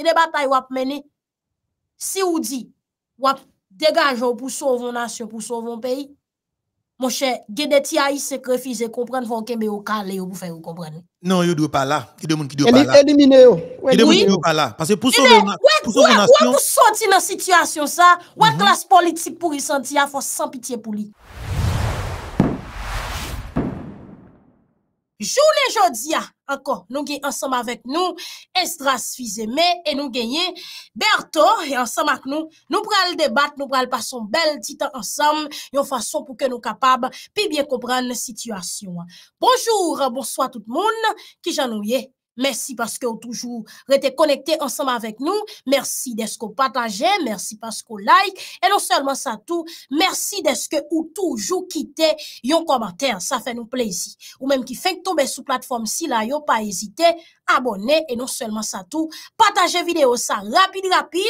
E de batay wap meni, si ou di wap degaj ou pou souvoun nasyon, pou souvoun peyi, monshe, gede ti a yi sekrefize, kompren, fon keme ou kal le ou pou fè ou kompren. Non, yo dwe pala, ki dwe moun ki dwe pala. Elimine yo. Ki dwe moun ki dwe pala, parce pou eh souvoun nasyon. Ou an pou soti nan sityasyon sa, ou an mhm. glas politik pou yi santi, a fò san pitiye pou li. Joune jodia, ankon, nou genye ansam avek nou, Estras Fizeme, e nou genye, Berto, e ansam ak nou, nou pral debat, nou pral pason bel titan ansam, yon fason pou ke nou kapab, pi bien kopran sityasyon. Bonjour, bonsoit tout moun, ki jan nou ye. Merci parce que vous toujours été connecté ensemble avec nous. Merci de ce que vous Merci parce que like. Et non seulement ça tout, merci de ce que vous toujours quittez yon commentaire. Ça fait nous plaisir. Ou même qui fait tomber sous plateforme si là, yo pas hésiter, abonner et non seulement ça tout, partager vidéo ça rapide rapide.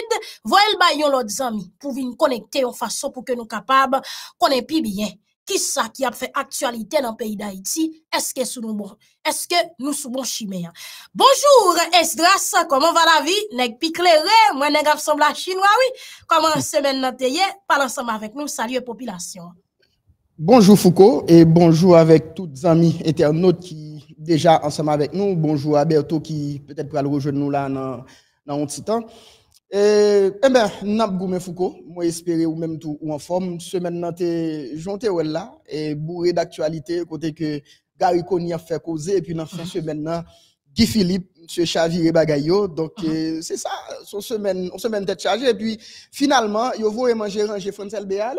Voyez le yon l'autre ami pour nous connecter en façon pour que nous capables qu'on est plus bien. Kisa ki ap fè aktualite nan peyi da iti, bon- eske nou sou bon chimè? Bonjour, es dras, koman va la vi? Nèk pik lè wè, mwen nèk ap som la chinois wè. Koman semen nan te yè, pal ansama vek nou, salye popilasyon. Bonjour Foucault, et bonjour avek tout zami eternote ki deja ansama vek nou. Bonjour Abelto ki petèl kwa al rojou nou la nan on titan. Eh, eh, ben, nab goumen Foucault, moi espérer ou même tout ou en forme. Semaine nan te jonte ou là, et bourré d'actualité, côté que Gary Kony a fait causer, et puis dans fin semaine Guy Philippe, M. Chavire Bagayo. Donc, uh-huh. eh, c'est ça, son semaine, on semaine tête chargée, et puis finalement, yo et manger ranger Francel Béal.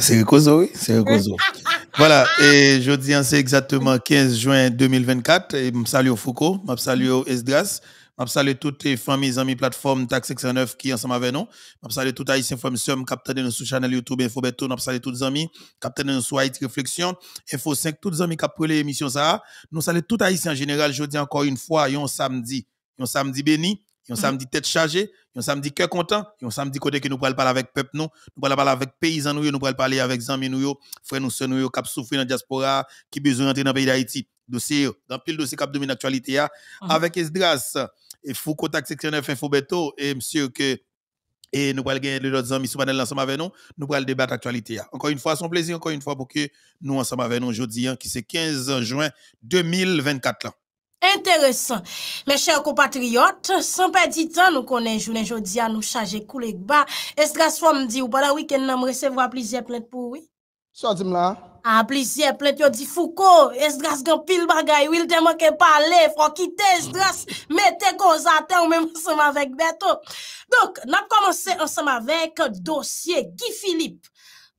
C'est Rekozo, oui, c'est voilà, et je dis, hein, c'est exactement 15 juin 2024. Et je salue Foucault, je salue Esdras, je salue toutes les familles, amis, plateformes taxe 609 qui ensemble avec nous. Je salue tout Haïtien les de notre sous YouTube Infobeto. Je salue tous les amis, de nous Réflexion, Info 5, tous les amis qui ont l'émission ça. Nous saluons tout Haïtien en général, je dis encore une fois, samedi, samedi béni. On mm. samedi tête chargée, on samedi cœur content, on samedi côté que nous pourrons parler avec peuple nous, nous pourrons parler avec paysans nous, nous pourrons parler avec amis nous, frères nous, sœurs qui souffrent dans la diaspora, qui besoin d'entrer dans le pays d'Haïti. Dossier, dans pile dossier qui domine l'actualité, mm. avec Esdras, et faut contact info Infobeto, et monsieur que et nous pourrons gagner les autres amis sous panel ensemble avec nous. Nous pourrons débattre l'actualité. Encore une fois, un plaisir, encore une fois, pour que nous ensemble avec nous aujourd'hui, hein, qui c'est 15 juin 2024. Interesant. Meche okopatriot, sempè di tan nou konen jounen jodi an nou chaje koulek ba, es dras fòm di ou bada wiken nan mresevwa plizye plèt pou wè? Sò di mla. A ah, plizye plèt, yo di fouko, es dras gen pil bagay, wil deman ke pale, fò ki te es dras, me te kozate ou mèm seman vek beto. Donk, nan komanse an seman vek dosye, ki Filip,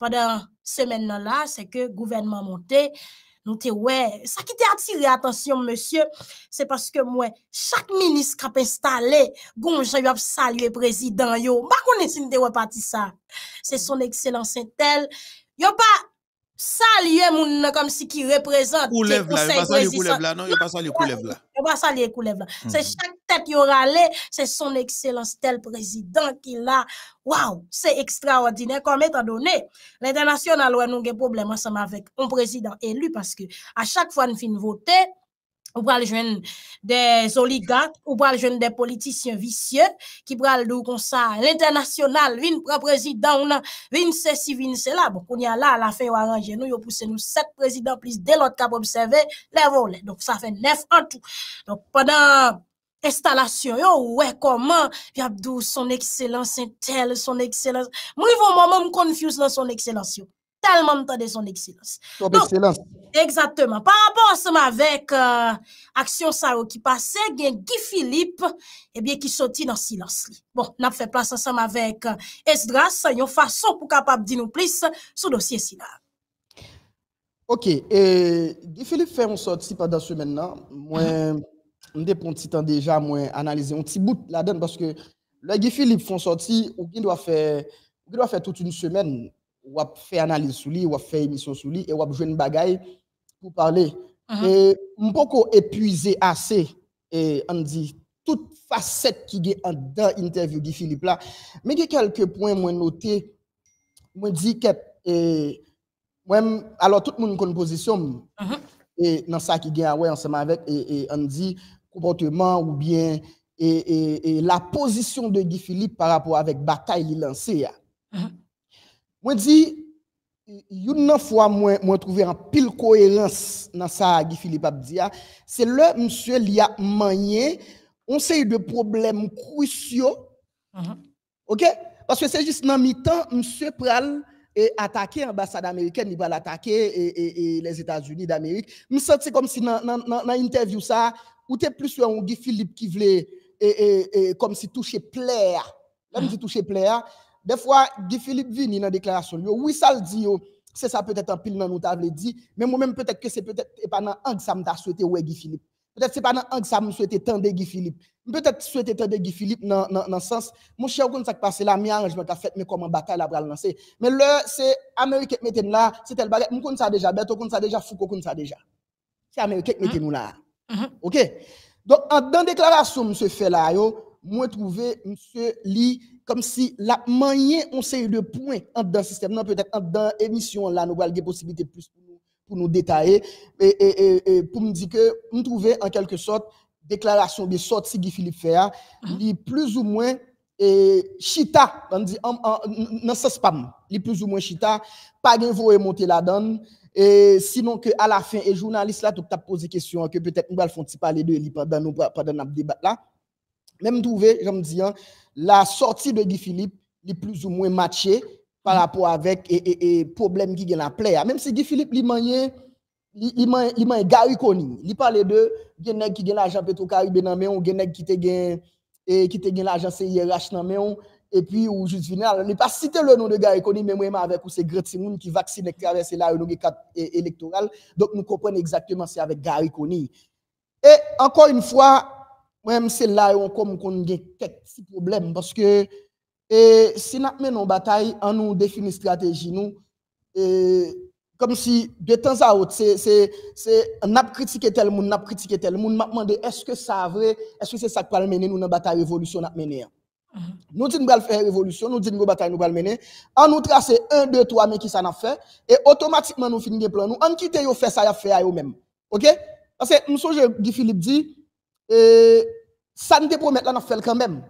bada semen nan la, seke gouvenman monte, Nous te ouais, ça qui t'a attiré attention monsieur, c'est parce que moi chaque ministre qui a installé, eu à a salué président yo. Pas bah, connais si pas parti ça. C'est mm. son excellence tel. Yo pas bah, saluer moun comme si qui représente non pas là mm-hmm. c'est chaque tête qui râlé c'est son excellence tel président qui l'a waouh c'est extraordinaire comme étant donné l'international on a un problème ensemble avec un président élu parce que à chaque fois qu'on fin voter Ou pral jwen de zoligat, ou pral jwen de politisyen visye, ki pral dou konsa l'internasyonal, vin pral prezidant, vin se si, vin se la, bo konya la, la fe yo aranje nou, yo puse nou set prezidant plis, delot kap obseve, levo le. Donk sa fe nef an tou. Donk padan estalasyon yo, wekoman, vi ap dou son ekselans, entel, son ekselans, mou yvo mou mou mou konfius lan son ekselans yo. alman tan de zon ek silans. Sob ek silans? Eksateman. Par rapport seman vek euh, aksyon sarou ki pase, gen Gifilip, ebyen eh ki soti nan silans li. Bon, nap fe plasa seman vek euh, Esdras, yon fason pou kapap di nou plis sou dosye si la. Ok, e Gifilip fe yon soti pa da semen nan, mwen, mwen depon ti tan deja mwen analize, mwen ti bout la den, baske la Gifilip fon soti, ou gwen doa fe, ou gwen doa fe tout yon semen nan, wap fè analize sou li, wap fè emisyon sou li, e wap jwen bagay pou parle. Mhm. E mpoko epuize ase, e an di, tout facet ki gen an da interview Gi Philippe la, me gen kelke poen mwen note, mwen di ket, e, wèm, alo tout moun konpozisyon, mhm. e nan sa ki gen an we ansama vek, e, e an di, kompote man ou bien, e, e la pozisyon de Gi Philippe par rapport avèk batay li lansè ya. An. Mhm. Moi dis, une fois moins moi trouvé en pile cohérence dans ça Guy Philippe Abdia, c'est le monsieur il a manié on sait de problèmes cruciaux. Mhm. OK Parce que c'est juste dans mi-temps monsieur pral et attaquer l'ambassade américaine, il va l'attaquer et, e, les États-Unis d'Amérique. Je me sens comme si dans l'interview, ça, ou plus un Guy Philippe qui voulait, et, comme e, e, si toucher plaire. Là, je mhm. toucher plaire, des fois, Guy Philippe Vini dans la déclaration, oui, ça le dit, c'est ça peut-être un pile dans nous dit, mais moi-même, peut-être que c'est peut-être pas dans un que ça m'a souhaité, ouais, Guy Philippe. Peut-être que ce pas dans un que ça me souhaité tendre Guy Philippe. Peut-être souhaiter tendre Guy Philippe dans le sens, mon cher, comment ça passe là, je me qu'a fait, mais comment bataille la bral lancer. Mais là, c'est Américain qui là, c'est tel baguette, connais ça déjà, Beto, connais ça déjà, Foucault, comme ça déjà. C'est Américain qui mm-hmm. nous là. Mm-hmm. OK? Donc, en dans déclaration, monsieur fait là, yo, moi monsieur Lee, kom si la manye on se yu de poun ente dan sistem, nan peut-et ente dan emisyon la nou bal ge posibite plus pou nou detaye, pou m di ke m trouve en kelke sot deklarasyon bi sot Sigi Philippe Féa, ah. li plus ou mwen chita, nan se spam, li plus ou mwen chita, pa gen vou e monte la dan, sinon ke ala fin, e jounalist la touk tap pose kesyon, anke peut-et nou bal fonte pa le de li pa dan nou pa den ap debat la, Mèm douve, jom diyan, la sorti de Guy Philippe li plus ou mwen matche par rapport avèk e, e, e problem ki gen la playa. Mèm se Guy Philippe li mwen gari koni. Li pale de gen neg ki gen l'agent Petro Karibè nan mèon, gen neg ki te gen l'agent e, CIRH nan mèon, e pi ou juste final. Li pa cite le nou de gari koni, mèm mwen mè avèk ou se Greti Moun ki vaksine kare se la ou nou ge kate elektoral. Dok nou kompwen exactement se avèk gari koni. E, ankon yon fwa, mwen mse la yon kom kon gen kek si problem, baske e, se nat men nou batay, an nou defini strateji nou, e, kom si de tan za hot, se nap kritike tel moun, nap kritike tel moun, mwen mwende eske sa vre, eske se sa kwa l menen nou nan batay revolutyon nan menen. Mhm. Nou din nou batay nou kwa l menen, an nou trase 1, 2, 3 men ki sa nan fe, e otomatikman nou fin gen plan nou, an ki te yo fe, sa yo fe a yo men. Ok? Ase, mwen soje, Gi Philippe di, Et ça ne promet là, n'a fait quand même.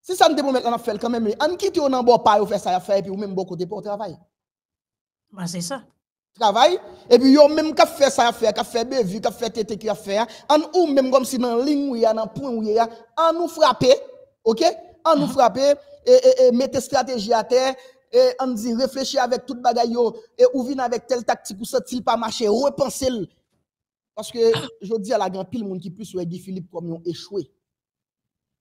Si ça ne promet là, n'a fait quand même. On quitte on en pas, on faire ça, et puis on même beaucoup de pour travail. Bah, c'est ça. Travail, et puis on même qu'à faire ça, faire, qu'à faire bévu, qu'à faire tété, faire. On hein. ou même comme si dans ligne ou dans point où a, on nous frapper ok? On nous mhm. frapper et, et, mettre stratégie à terre, et on dit réfléchir avec toute bagaille, et ou vient avec telle tactique, ou ça, il pas marché, repenser Paske, je ou di ala gen pil moun ki plus ou e gifilip kwa moun echwe.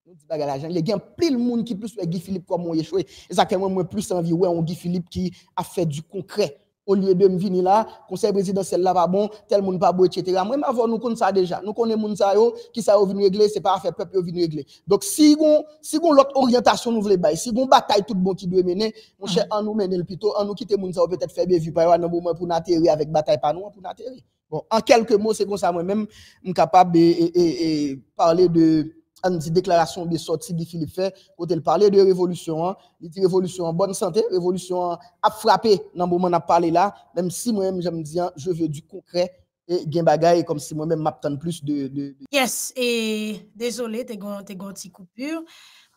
Ne di baga la jen. Le gen pil moun ki plus ou e gifilip kwa moun echwe. E zake mwen mwen plus anvi ou e on gifilip ki a fè du konkrè. Ou lye ben vini la, konsey brezidansel la va bon, tel moun pa bou etchetera. Mwen mwen avon nou kon sa deja. Nou konnen moun sa yo, ki sa yo vini regle, se pa a fè pepe yo vini regle. Dok si yon lot orientasyon nou vle bay, si yon batay tout bon ki dwe mene, mwen ah. chè an nou mene l pito, an nou kite moun sa yo pètèt fè bevi, mwen Bon, an kelke mou, se kon sa mwen mèm, m kapab e parle de an di deklarasyon bi sorti di fili fè, kote l parle de revolutyon an, di revolutyon an, bonne sante, revolutyon an, ap frape nan bon man ap pale la, mèm si mwen m jèm diyan, jèm vè du koukre, gen bagay, kom si mwen m m aptan plus de... Yes, e dezolé, te gon ti koupur,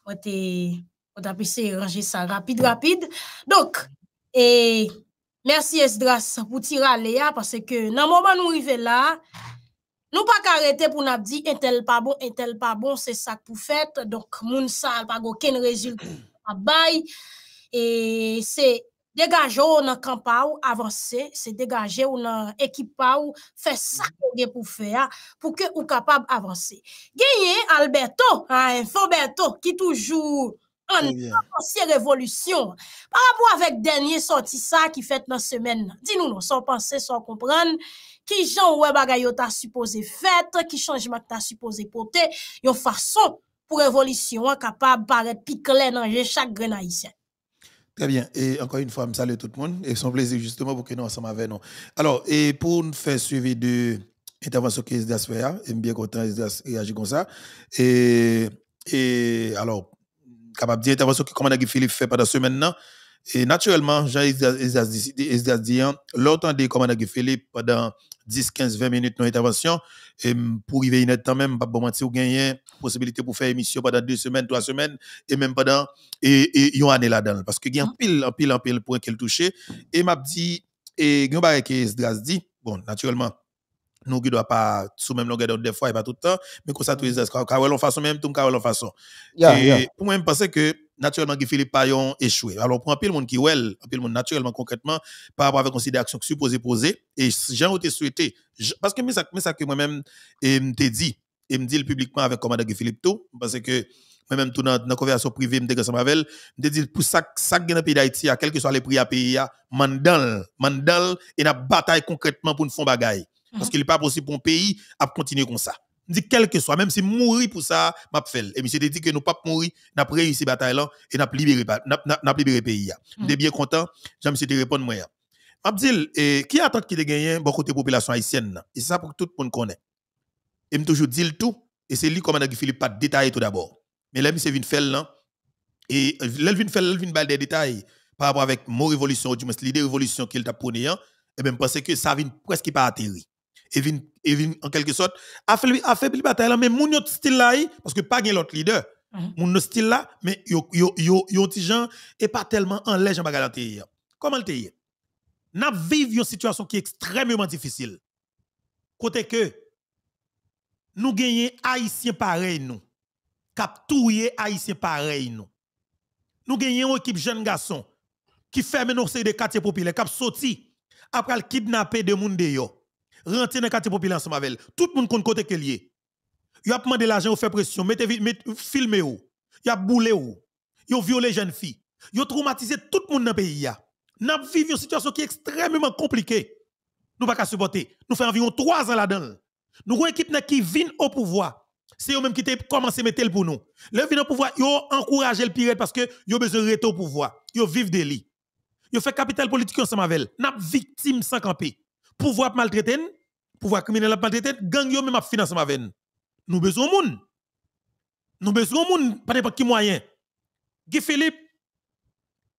kote apise ranger sa rapide rapide. Dok, e... Mersi es dras pou tira le a, pase ke nan mouman nou ive la, nou pa karete pou nap di, entel pa bon, entel pa bon, se sak pou fet, donk moun sal pa goken rezultat, ap bay, e se degaje ou nan kampaw avanse, se degaje ou nan ekipaw, fe sak pou gen pou fe a, pou ke ou kapab avanse. Genye Alberto, enfo Alberto, ki toujou, En ansye révolution. Par rapport avec dernier sorti ça qui fait dans semaine. Dis-nous, nous nou, penser, sans comprendre qui ki jan wè bagay yo ta suppose supposé porter. chanjman ta suppose façon pour évolution hein, capable révolution capable de paraître chaque dans chaque Très bien. Et encore une fois, salut tout le monde. Et son plaisir justement pour que nous ensemble avec nous. Alors, et pour nous faire suivi de l'intervention que Esdras fait, hein, et bien content Esdras réagit comme ça. Et, et alors, capable d'intervention dire intervention que commandant Philippe fait pendant semaine là et naturellement Jean Isdas Dian hein, l'autant des commandant Philippe pendant 10 15 20 minutes dans l'intervention, et pour arriver net temps hein, même pas bon mentir gagner hein, possibilité pour faire émission pendant deux semaines trois semaines et même pendant et, et une année là-dedans parce que un ah. pile un pile un pile point qu'elle touchait et m'a dit et gagne que Esdras dit bon naturellement nous ne doit pas sous même longueur des fois et pas tout le temps mais comme ça tous les carole en façon même tout en façon et pour moi je pense que naturellement que Philippe Payon échoué alors pour un peu le monde qui well un peu le monde naturellement concrètement par rapport à la considération supposée poser et j'ai ai souhaité parce que mais ça, mais ça que moi-même et te dit et me dit publiquement avec commandant Philippe tout parce que moi-même tout dans la conversation privée me dégager avec elle me dit pour ça ça gagne pays d'Haïti à quel que soit les prix à pays mandal mandal et la bataille concrètement pour nous faire bagaille parce mhm. qu'il n'est pas possible pour un pays à continuer comme ça. dis, quel que soit, même si mourir pour ça, m'a fait. Et monsieur dit que nous pas mourir, nous avons réussi bataille là et n'a libéré n'a libéré pays. Je suis mhm. bien content, j'aime te répondre moi. Abdil, eh, qui attend qu'il ait gagné beaucoup de population haïtienne? Et ça pour que tout le monde connaît. Et me toujours dit le tout, et c'est lui comme Philippe pas détaillé tout d'abord. Mais là, monsieur vient faire là, et euh, là, il vient faire, des détails par rapport avec mon révolution, ou du moins l'idée révolution qu'il t'a prônée, hein. et bien, que ça vient presque pas atterrir et en quelque sorte, fait lui bataille là, mais mon autre style là, parce que pas gain l'autre leader. Mhm. Mon style là, mais yo, yo, yo, yo, gens et pas tellement en lèche en bagarre Comment le est? Nous vivons une situation qui est extrêmement difficile. Côté que, nous gagnons haïtiens pareil nous cap touyer haïtiens pareil nous nous gagnons une équipe jeune garçon qui ferme nos de quartiers populaires cap sorti après le kidnapper de monde de rentrer dans quartier populaire en avec Tout le monde compte côté qu'elle y Ils ont demandé l'argent, ils fait pression, mettez vous filmé vous Ils ont boulé il Ils ont violé jeunes filles. Ils ont traumatisé tout le monde dans le pays. Nous vivons une situation qui est extrêmement compliquée. Nous pas supporter. Nous faisons environ trois ans là-dedans. Nous avons une équipe qui vient au pouvoir. C'est eux-mêmes qui ont commencé à mettre le pour nous. Ils viennent au pouvoir, ils ont encouragé le pirate parce qu'ils ont besoin de retour au pouvoir. Ils vivent des lits. Ils fait capital politique ensemble avec elle. Nous victime sans camper pouvoir maltraiter, pouvoir criminel maltraiter, gang yo même m'a avec nous. Nous besoin moun. Nous besoin moun, pas n'importe qui moyen. Guy Philippe,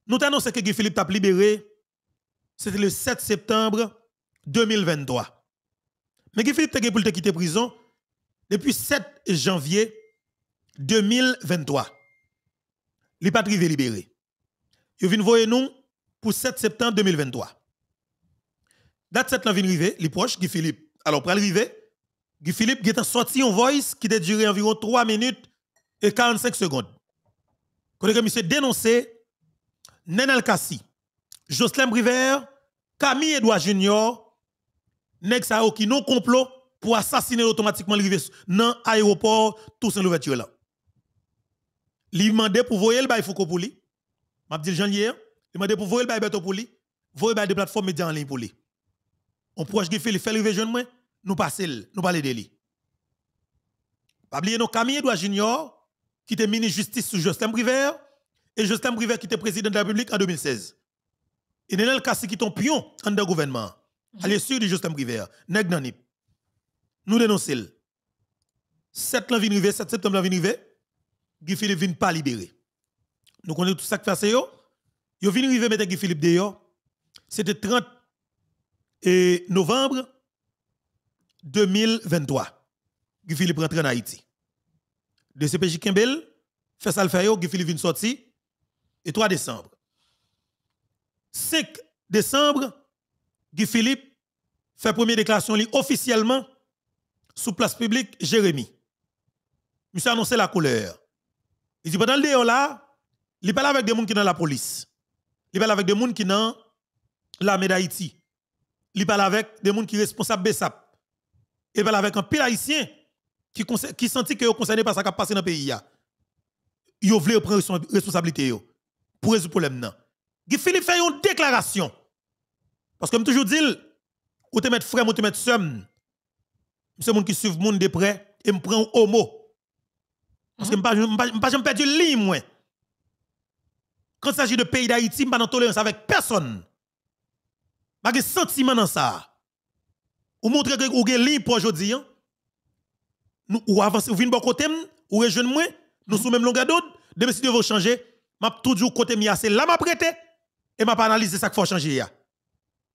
nous t'annonçons que Guy Philippe t'a libéré, c'était le 7 septembre 2023. Mais Guy Philippe t'a pour te quitter prison depuis 7 janvier 2023. Il patries privé libéré. Il vient voir nous pour 7 septembre 2023. Date 7 vient arriver, les proches, Guy Philippe. Alors, pour arriver, Guy Philippe a sorti en voice qui a duré environ 3 minutes et 45 secondes. Quand le a dénoncé Nenel Kassi, Jocelyn River, Camille Edouard Junior, Nexa qui non complot pour assassiner automatiquement l'arrivée dans l'aéroport Toussaint Louverture là. Li demandé pour voir le bail Foucault pour lui. M'a dit Jean Lier, il mandé pour voyer le bail Beto pour lui, voyer bail de plateforme média en ligne pour lui on proche qui Philippe, le fait le jeune moi, nous passer, nous parler de lui. Pas oublier nos Camille Edouard Junior, qui était ministre justice sous Justin Briver, et Justin Briver qui était président de la République en 2016. Et Nenel Kassi qui ton pion en de gouvernement. Mhm. à sur de Justin Briver, nèg Nous dénonçons. 7 l'an 7 septembre Guy Philippe vient pas libéré. Nous connaissons tout ça que fait yo. Yo vin rivé mettre Guy Philippe dehors. C'était 30 et novembre 2023, Guy Philippe rentre en Haïti. De CPJ Kimbel, Fessal Fayo, Guy Philippe vient sortir. et 3 décembre. 5 décembre, Guy Philippe fait première déclaration officiellement sous place publique Jérémy. Il s'est annoncé la couleur. Il dit pendant le déo là, il parle avec des gens qui sont dans la police. Il parle avec des gens qui sont dans l'armée d'Haïti il parle avec des gens qui sont responsables de ça. Il parle avec un pile haïtien qui, qui qu'il que concerné par ce qui passé dans le pays. Il veulent prendre responsabilité pour résoudre le problème. Guy Philippe fait une déclaration. Parce que je toujours dit, ou te mettre frère, ou te mettre somme. C'est monde qui suivent monde de près et me prend homo. Parce que mm-hmm. je ne pas perdre ligne, moi. Quand il s'agit de pays d'Haïti, je ne pas tolérance avec personne. Pas de sentiment dans ça. Ou montre que vous avez libre pour aujourd'hui. Hein? Nous, ou avancez, ou venez de côté, ou rejoignez moi, nous sommes même longueur d'onde. Demain, si vous changer, vais toujours côté là m'a prêté, et vais analyser ce qu'il faut changer.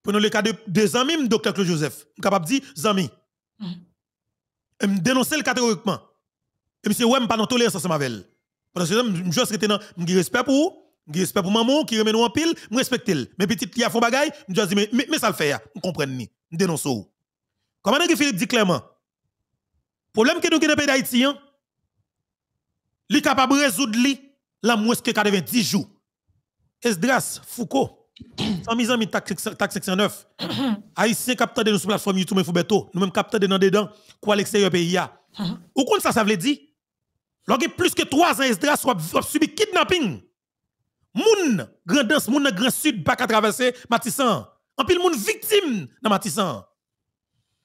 Prenons le cas de deux amis, docteur Claude Joseph. Je suis capable de dire, zami. Je mm-hmm. dénonce catégoriquement. Et je ne pas dans tolérance avec Parce que je suis respect pour vous respect pour maman qui remet nous en pile, je respecte elle. Mais petite qui a des bagay je dis, mais, mais, ça le fait, je hein. comprends ni, je dénonce. Comment est-ce que Philippe dit clairement? Le Problème que nous avons dans pays d'Haïti, hein? capable de résoudre li, la moins que 90 jours. Esdras, Foucault, sans mise en mi taxe 9. Haïtien capteur de nous sur plateforme YouTube et Foubeto, nous même capteur de dans dedans, quoi l'extérieur pays a. Ou compte ça, ça veut dire? a plus que 3 ans, Esdras, soit subi kidnapping moun grandance moun nan grand sud pas traverser Matissan. En pile moun victime dans Matissan.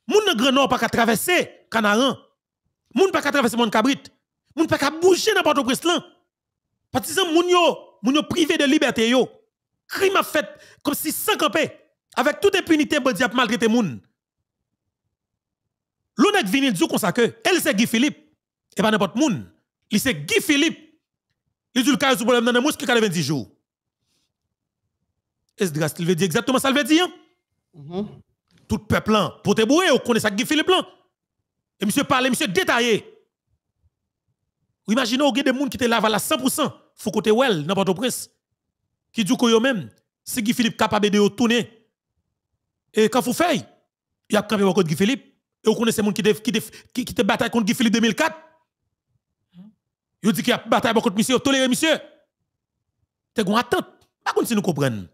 Moun nan grand nord pas traverser Canaran. Moun pas traverser Mont Cabrit. Moun pas bouger dans Port-au-Prince là. Matissan moun yo, moun yo privé de liberté yo. Crime a fait comme si sans camper avec toute impunité bandi a maltraité moun. L'on est venu dire que elle c'est Guy Philippe et pas n'importe moun. Il c'est Guy Philippe il dit le cas problème dans le qui 90 jours. Est-ce que il veut dire exactement ça, il veut dire? Mm-hmm. Tout peuple, pour te bouer, on connaît ça, Guy Philippe. Et monsieur parle, monsieur détaillé. Imaginez, il y a des gens qui te lavent à 100%, faut côté well, n'importe prince. qui dit que même, si Guy Philippe est capable de tourner, et quand vous faites, il y a campé contre Guy Philippe, et vous connaissez les gens qui te battent contre Guy Philippe 2004. Yo dit qu'il y a bataille contre monsieur, toléré monsieur. T'es gon attente. Pas comme si nous comprenons.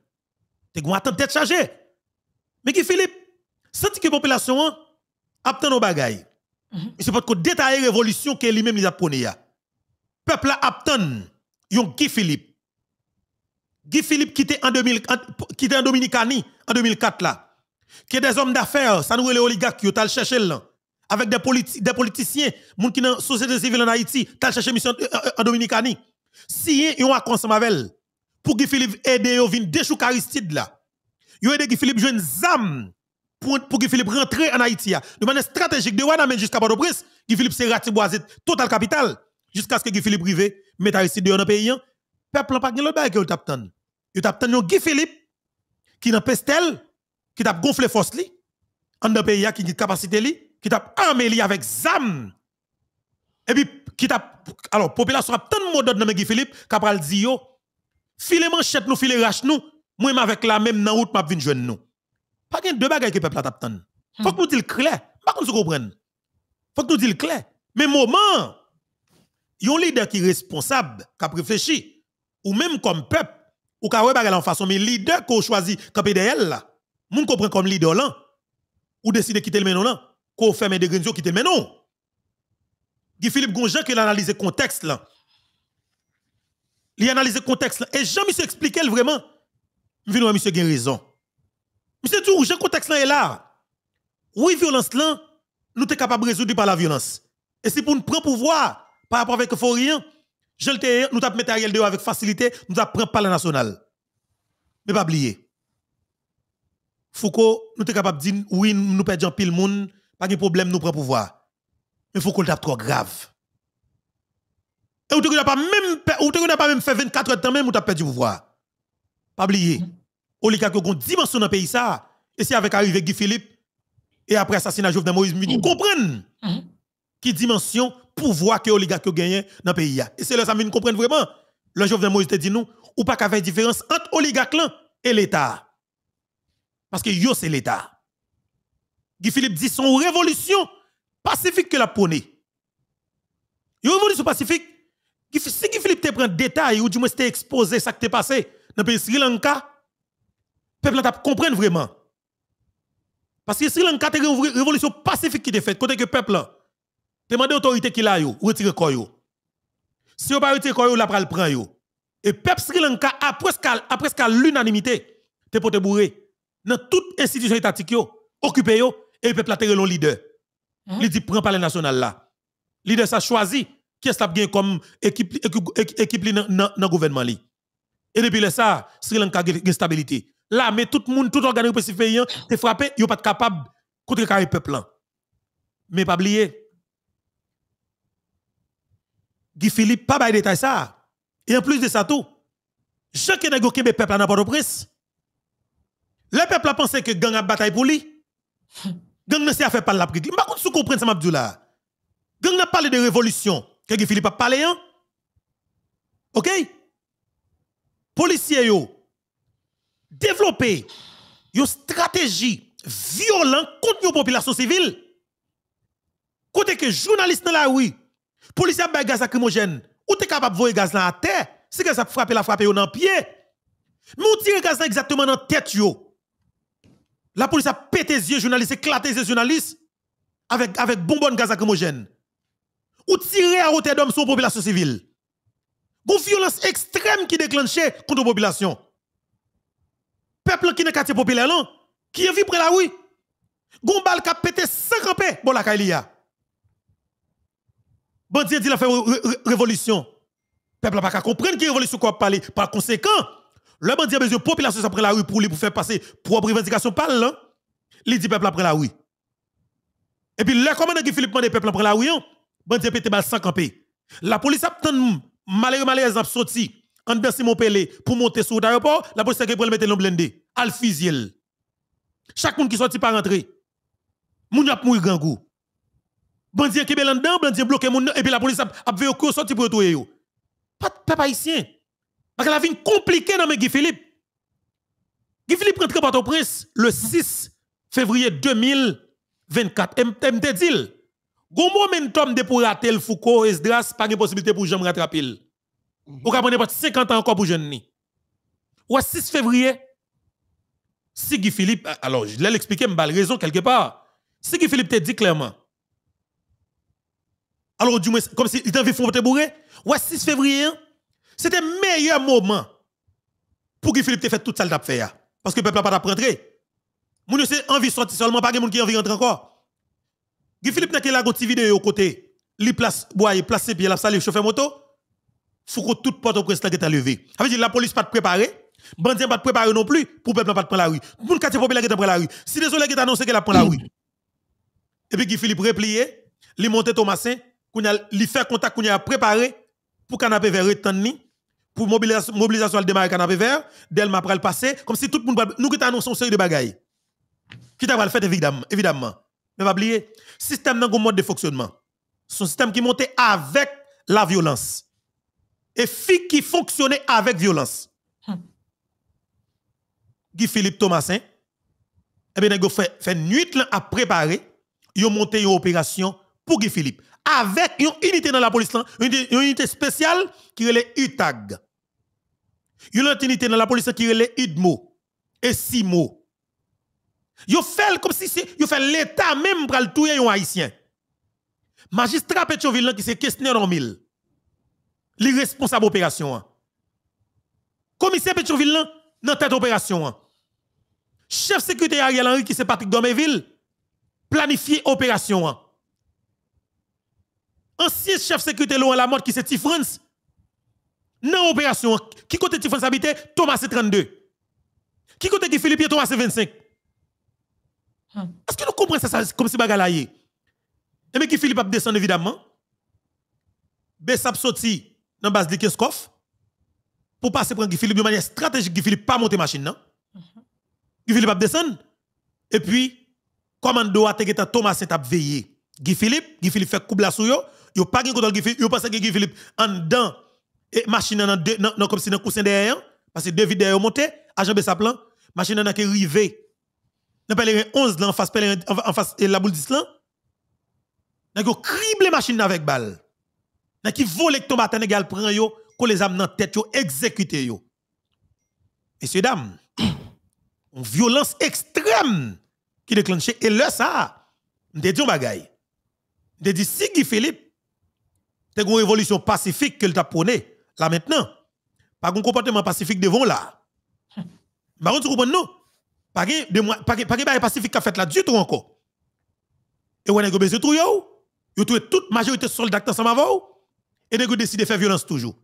T'es gon attente tête chargée. Mais qui Philippe, senti que population hein, a obtenu nos bagailles. Mhm. C'est pas que détailler révolution que lui-même les a prôné. Peuple a obtenu yon Guy Philippe. Guy Philippe qui était en 2000 qui en Dominicani en 2004 là. est des hommes d'affaires, ça nous les oligarques qui ont cherché là avec des, politiciens, des politiciens, qui dans la société civile en Haïti, ont cherché mission euh, euh, en Dominicani. Si yon a consommé avec pour que Philippe aide yo vin déchou Aristide là. Yo aide Philippe joue une zam pour, pour que Philippe rentre en Haïti de manière stratégique de Wanamène jusqu'à Port-au-Prince, que Philippe s'est ratiboisé total capital jusqu'à ce que Philippe rive mette Aristide dans le pays. Hein. Peuple pas gen l'autre bail que yo tap tan. Yo tap tan Guy Philippe qui dans pestel qui t'a gonflé force li en dans pays hein, qui a capacité li qui t'a emmêlé avec ZAM. Et puis, qui t'a. Alors, population a tant de mots d'ordre dans Guy Philippe, qu'après dit yo, manchette nous, file rache nous, moi avec la même dans route, m'a vine jeune nous. Pas de deux bagages que peuple a tapé. Hmm. Faut que nous disions clair. Pas qu'on se comprenne. Faut que nous disions clair. Mais moment, yon leader qui est responsable, qui a réfléchi, ou même comme peuple, ou qui a bagay en façon, mais leader qu'on choisit, qui a PDL là, moun comprend comme leader là, ou décide de quitter le menon là qu'on fait des Grinzio qui te mais non. Guy Philippe Gonjean qui a analysé contexte là. Il a analysé contexte là. Et jamais Monsieur expliqué vraiment. Vino monsieur a raison. Monsieur dit, le contexte là est là. Oui, violence là, nous sommes capables de résoudre par la violence. Et si pour nous prendre pouvoir par rapport avec Forien, je le nous avons matériel de avec facilité, nous avons par la nationale. Mais pas oublier. Foucault, nous sommes capables de dire, oui, nous perdons pile monde pas de problème, nous prenons pouvoir. Mais il faut qu'on tape trop grave. Et vous n'a pas même, pas même fait 24 heures de temps même, on avez perdu pouvoir. Pas oublier. Oligarque ont dimension dans le pays ça. Et c'est avec arrivé Guy Philippe et après assassinat Jovenel Moïse, vous comprenez qui dimension pouvoir que oligarque gagné dans le pays. Et c'est là ça nous comprendre vraiment. Le Jovenel Moïse te dit nous, ou pas qu'à faire différence entre oligarque et l'État. Parce que yo c'est l'État. Guy Philippe dit son révolution pacifique que la prôné. Une révolution pacifique. Si Guy Philippe te prend détail ou du moins te exposé ça qui t'est passé dans le pays Sri Lanka, le peuple t'a vraiment. Parce que Sri Lanka, c'est une révolution pacifique qui est faite. Côté que le peuple, demande l'autorité qui a, quoi le Si vous ne retire pas le la pral prend yo. Et peuple Sri Lanka, après presque, l'unanimité, te pour te bourrer. Dans toute institution étatique, occupé yo, et le peuple a le leader. Hein? Il dit, prends par le national là. Leader ça choisi qui est-ce comme équipe dans le gouvernement Et depuis ça, Sri Lanka a une stabilité. Là, mais tout le monde, tout organe pacifiant hein, est frappé, il n'est pas capable de contrer le peuple. Mais pas oublier, Guy Philippe, pas de détails. ça. Et en plus de ça, tout, chaque nègre qui le peuple à n'importe où. Le peuple a pensé que gang a bataille pour lui. Gang n'a fait parler la sais M'a contre sous comprendre ça m'a là. Gang n'a parlé de révolution. que Philippe a parlé hein? OK Policiers yo développer une stratégie violente contre la population civile. Côté que journalistes dans la rue, policiers des gaz lacrymogène, ou t'es capable de voir gaz dans la terre, si que ça frappe la frappe dans le pied. Mais on tire gaz exactement dans la tête yo. La police a pété les yeux journalistes, éclaté les journalistes avec, avec bonbonne gaz lacrymogène. Ou tiré à d'homme sur la population civile. Une violence extrême qui déclenche contre la population. Peuple qui n'est quartier populaire, Qui est près là, oui? Une balle qui a pété 5 ans pour la Kailia. Bandit dit la fait révolution. Peuple n'a pas compris qui révolution qu'on une Par conséquent, le bandit a besoin de population après la rue pour, lui pour faire passer propre revendication par là. Il dit peuple après la rue. Et puis le commandant qui Philippe des peuple après la rue, hein. bandit a pété mal sans camper. La police a obtenu malheureux malheureux a sorti en dans Simon Pelé pour monter sur l'aéroport, la police a pris mettre l'homme blindé, al fusil. Chaque monde qui sortit pas rentrer. Moun a mouri grand goût. Bandit qui est dedans, bandit bloqué et puis la police a fait au sorti pour retourner. Pas de haïtien. Parce que la vie compliquée dans Guy Philippe. Guy Philippe rentre à au prince le 6 février 2024. Et me dit, Gon momentum de pour rater le Foucault et pas de possibilité pour jamais rattraper. me rattrape. Ou pas 50 ans encore pour jeune ni. Ou 6 février, si Guy Philippe, ah, alors je l'ai expliqué, pas raison quelque part. Si Guy Philippe te dit clairement, alors du moins, comme si il t'avait fondé bourré, ou 6 février, c'était le meilleur moment pour que Philippe te fait toute salle fait Parce que le peuple n'a pas rentré. Moun c'est envie sortir seulement pas monde qui envie d'entrer encore. Guy Philippe n'a qu'il a une vidéo au côté. Li place boye place pied la salé chauffeur moto. que toute porte au presse qui est levé. Ça veut dire la police pas préparée. Bandit pas préparé non plus pour peuple pas prendre la rue. Moun quartier populaire qui prendre la rue. Si désolé qui annoncé qu'elle prendre la rue. Et puis Guy Philippe replié, li monté Thomasin, qu'on a li fait contact qu'on a préparé pour canapé vers retenir pour mobilisation, mobilisation à démarrer canapé vert, m'a m'après le passé, comme si tout le monde, nous qui t'annonce une série de bagailles. Qui t'a le fait, évidemment, évidemment. Mais pas oublier, système dans de mode de fonctionnement. C'est système qui montait avec la violence. Et fille qui fonctionnait avec violence. Hum. Guy Philippe Thomasin, eh bien, fait, fait nuit à préparer, il a monté une opération pour Guy Philippe avec une unité dans la police, une unité spéciale qui est les UTAG. Une autre unité dans la police qui est les UDMO et SIMO. Ils fait comme si yo fait l'État même pour le tuer un haïtien. Magistrat Petroville qui se questionne en mille. L'irresponsable opération. Hein. Commissaire Petroville dans tête opération. Hein. Chef sécurité Ariel Henry qui c'est Patrick Doméville planifier opération. Hein ancien chef sécurité la mode qui c'est Tifrance. Dans l'opération, qui côté Tifrance habitait Thomas c'est 32. Qui côté Guy Philippe Thomas est 25. Hum. Est-ce que nous comprenons ça, comme si bagalaye? Et Mais eh qui Philippe a descendu évidemment. Bessap sorti dans la base de Keskov pour passer prendre Guy Philippe de manière stratégique. Guy Philippe pas monter machine, non? Hum. Guy Philippe a descendu. Et puis, commando a Thomas c veillé. Guy Philippe, Guy Philippe fait couple la sous yo pas gen contrôle Guy yo pensez que Guy Philippe en dedans et machine nan non comme si dans coussin derrière parce que deux vidéos monté agent plan machine en qui rivé n'appelle 11 là en face en face la boule 10 là nan yo crible machine avec balle nan qui vole matin égal prend yo qu'on les âmes dans tête yo exécuté yo messieurs dames une violence extrême qui déclenchée et là ça m'te dit un bagay. m'te dit si Guy Philippe c'est une révolution pacifique que t'a prôné là maintenant. Pas un comportement pacifique devant là. Hmm. Mais tu comprends non? Pas de pacifique qui a fait là du tout encore. Et on a besoin de tout yo. Yo trouvé toute majorité soldats ensemble avec vous. Et vous décidez de faire violence toujours.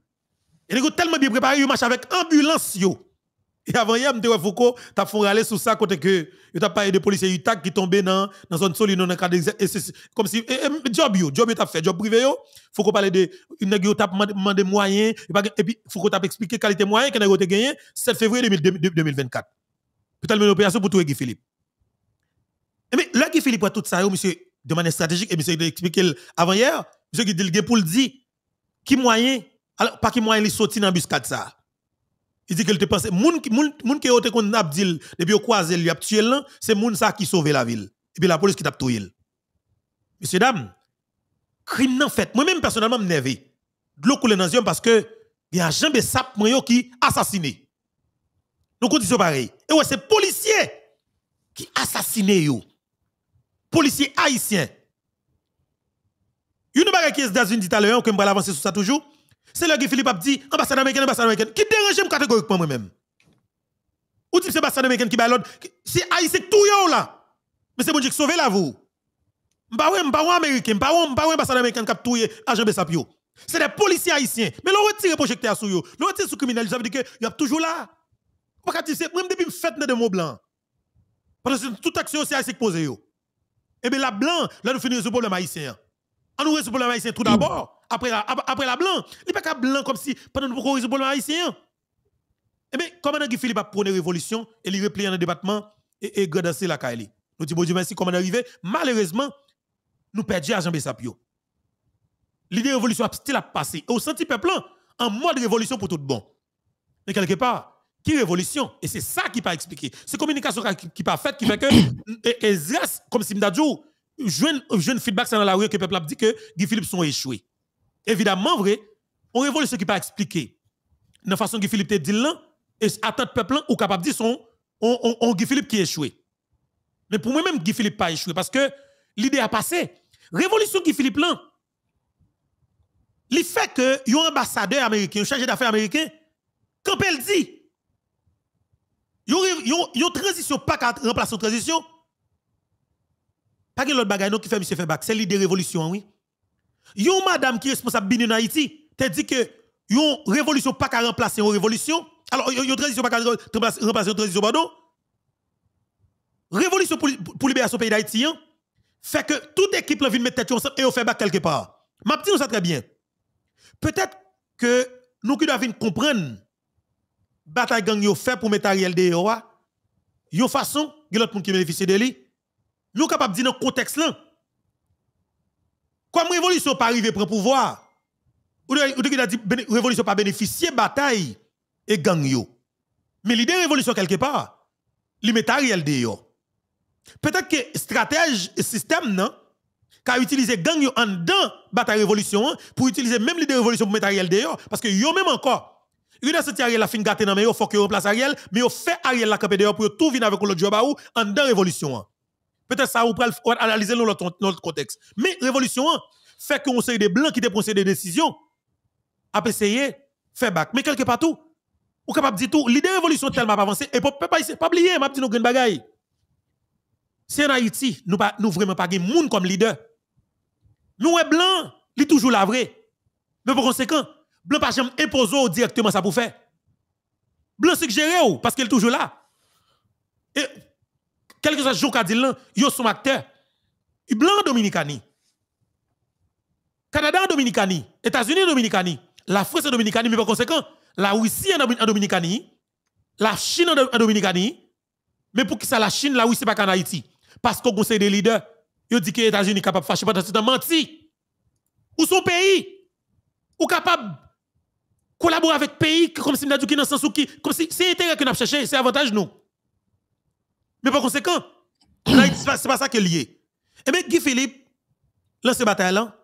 Et vous tellement bien préparé, vous marche avec ambulance yo. Et avant hier, je Foucault, tu as fait râler sur ça, côté que tu as parlé de policiers UTAC qui tombaient dans la zone solide, dans le cadre Comme si, job yo, job que tu fait, job privé yo. Foucault parlait de, une nègre, tu as demandé moyens, et puis Foucault t'a expliqué qualité moyen que tu as gagné 7 février 2024. Peut-être une opération pour trouver Guy Philippe. Eh, mais là, Guy Philippe a tout ça, monsieur, de manière stratégique, et monsieur, il expliqué avant hier, monsieur, il dit, pour le dire, qui moyen, alors, pas qui moyen, il sorti dans le buscade ça. Il dit qu'il te pense, moun, moun, qui kon Abdil, depuis au croisé lui a tué l'un, c'est moun ça qui sauve la ville. Et puis la police qui t'a tué. Messieurs, dames, crime nan fait. Moi-même, personnellement, je De l'eau coule dans les parce que il y a un sap mwen qui assassiné. Nous conditions pareil. Et ouais, c'est policiers qui assassiné yo. Policiers haïtiens. Une barre qui est aux États-Unis dit à l'heure, que avancer sur ça toujours. C'est là que Philippe a dit ambassade américaine, ambassade américaine. Qui dérange catégoriquement moi-même Ou dit c'est l'ambassade américaine qui bat l'autre C'est Haïtien tout yon là. Mais c'est bon Dieu qui sauve la vous. Je ouais, pas ouais américain, je ouais, ouais ambassade américaine qui a tout agent Bessapio. C'est des policiers haïtiens. Mais l'on retire projecteur sur eux. L'on retire sous criminel, ça veut dire qu'il y a toujours là. Pas qu'à dire, même depuis fête des mots blancs. Parce que toute action c'est haïtien qui pose eux Et eh bien la blanc, là nous finissons le problème haïtien. Ah, on nous résout le problème haïtien tout d'abord après la, après la blanc. Il n'est pas blanc comme si, pendant nous résoudre le problème haïtien. Eh bien, comment Guy Philippe a une révolution et il replié dans le débat et, a la caille. Nous disons, bon merci, comment est arrivé? Malheureusement, nous perdons à Jean bessapio L'idée de révolution a still passé. Et au senti peuple, hein, en mode révolution pour tout bon. Mais quelque part, qui révolution Et c'est ça qui pas expliqué. C'est communication qui pas faite qui fait que comme si je jeune feedback dans la rue que le peuple a dit que Guy Philippe sont échoués. Évidemment, vrai, on ce qui pas expliqué. De la façon que Philippe te dit là, et attente peuple ou capable de dire son, on, Guy Philippe qui échoué. Mais pour moi-même, Guy Philippe pas échoué parce que l'idée a passé. Révolution Guy Philippe là, le fait que un ambassadeur américain, un chargé d'affaires américain, quand elle dit, yon transition pas qu'à remplacer transition, pas que l'autre bagaille qui fait M. fait c'est l'idée révolution, hein, oui. Yon madame qui est responsable de en Haïti, te dit que yon révolution pas qu'à remplacer une révolution. Alors, yon, transition pas qu'à remplacer une transition, pardon. Révolution pour, libérer son pays d'Haïti, hein, fait que toute équipe vient mettre tête ensemble et fait back quelque part. Ma petite, nous ça très bien. Peut-être que nous qui devons comprendre la bataille gang yo fait pour mettre Ariel De yon façon, yon l'autre qui bénéficie de lui. Nous capable de dire dans contexte là, une révolution pas arrivée pour pouvoir. Ou de dit révolution pas bénéficier bataille et gang yo. Mais l'idée révolution quelque part, li met Ariel Peut-être que stratège système non a utilisé gang yo en dedans bataille révolution hein, pour utiliser même l'idée révolution pour mettre Ariel parce que yo même encore il a senti Ariel la fin gâté dans mais yo faut que remplace Ariel mais yo fait Ariel la camper dehors pour tout venir avec l'autre job en dedans révolution. Hein. Peut-être ça, on peut analyser dans notre contexte. Mais révolution, fait qu'on sait des blancs qui dépensent des décisions, à essayer, faire back. Mais quelque part on ou capable de dire tout, l'idée révolution tellement avancée, et pas, ne pas oublier, m'a dit nous bagaille. C'est en Haïti, nous ne nous vraiment pas de monde comme leader. Nous, les il est toujours la vraie. Mais par conséquent, blanc pas jamais imposer directement ça pour faire. Blanc suggéré ou, parce qu'il est toujours là. Et Quelque chose soit le jour qu'a dit ils sont acteurs. Blanc Dominicani. Canada en Dominicani. États-Unis sont Dominicani. La France est Dominicani, mais par conséquent, la Russie en Dominicani. La Chine en Dominicani. Mais pour qui ça, la Chine, la Russie, pas qu'en Haïti? Parce qu'on conseil des leaders, ils dit que les États-Unis sont capables de fâcher, pas de menti. Ou son pays? Ou capable collaborer avec pays comme si nous dit qui dans sens qui comme si c'est intérêt que nous cherché c'est avantage nous mais par conséquent, c'est pas ça qui est lié. Et eh bien, Guy Philippe, lance ce bataille-là,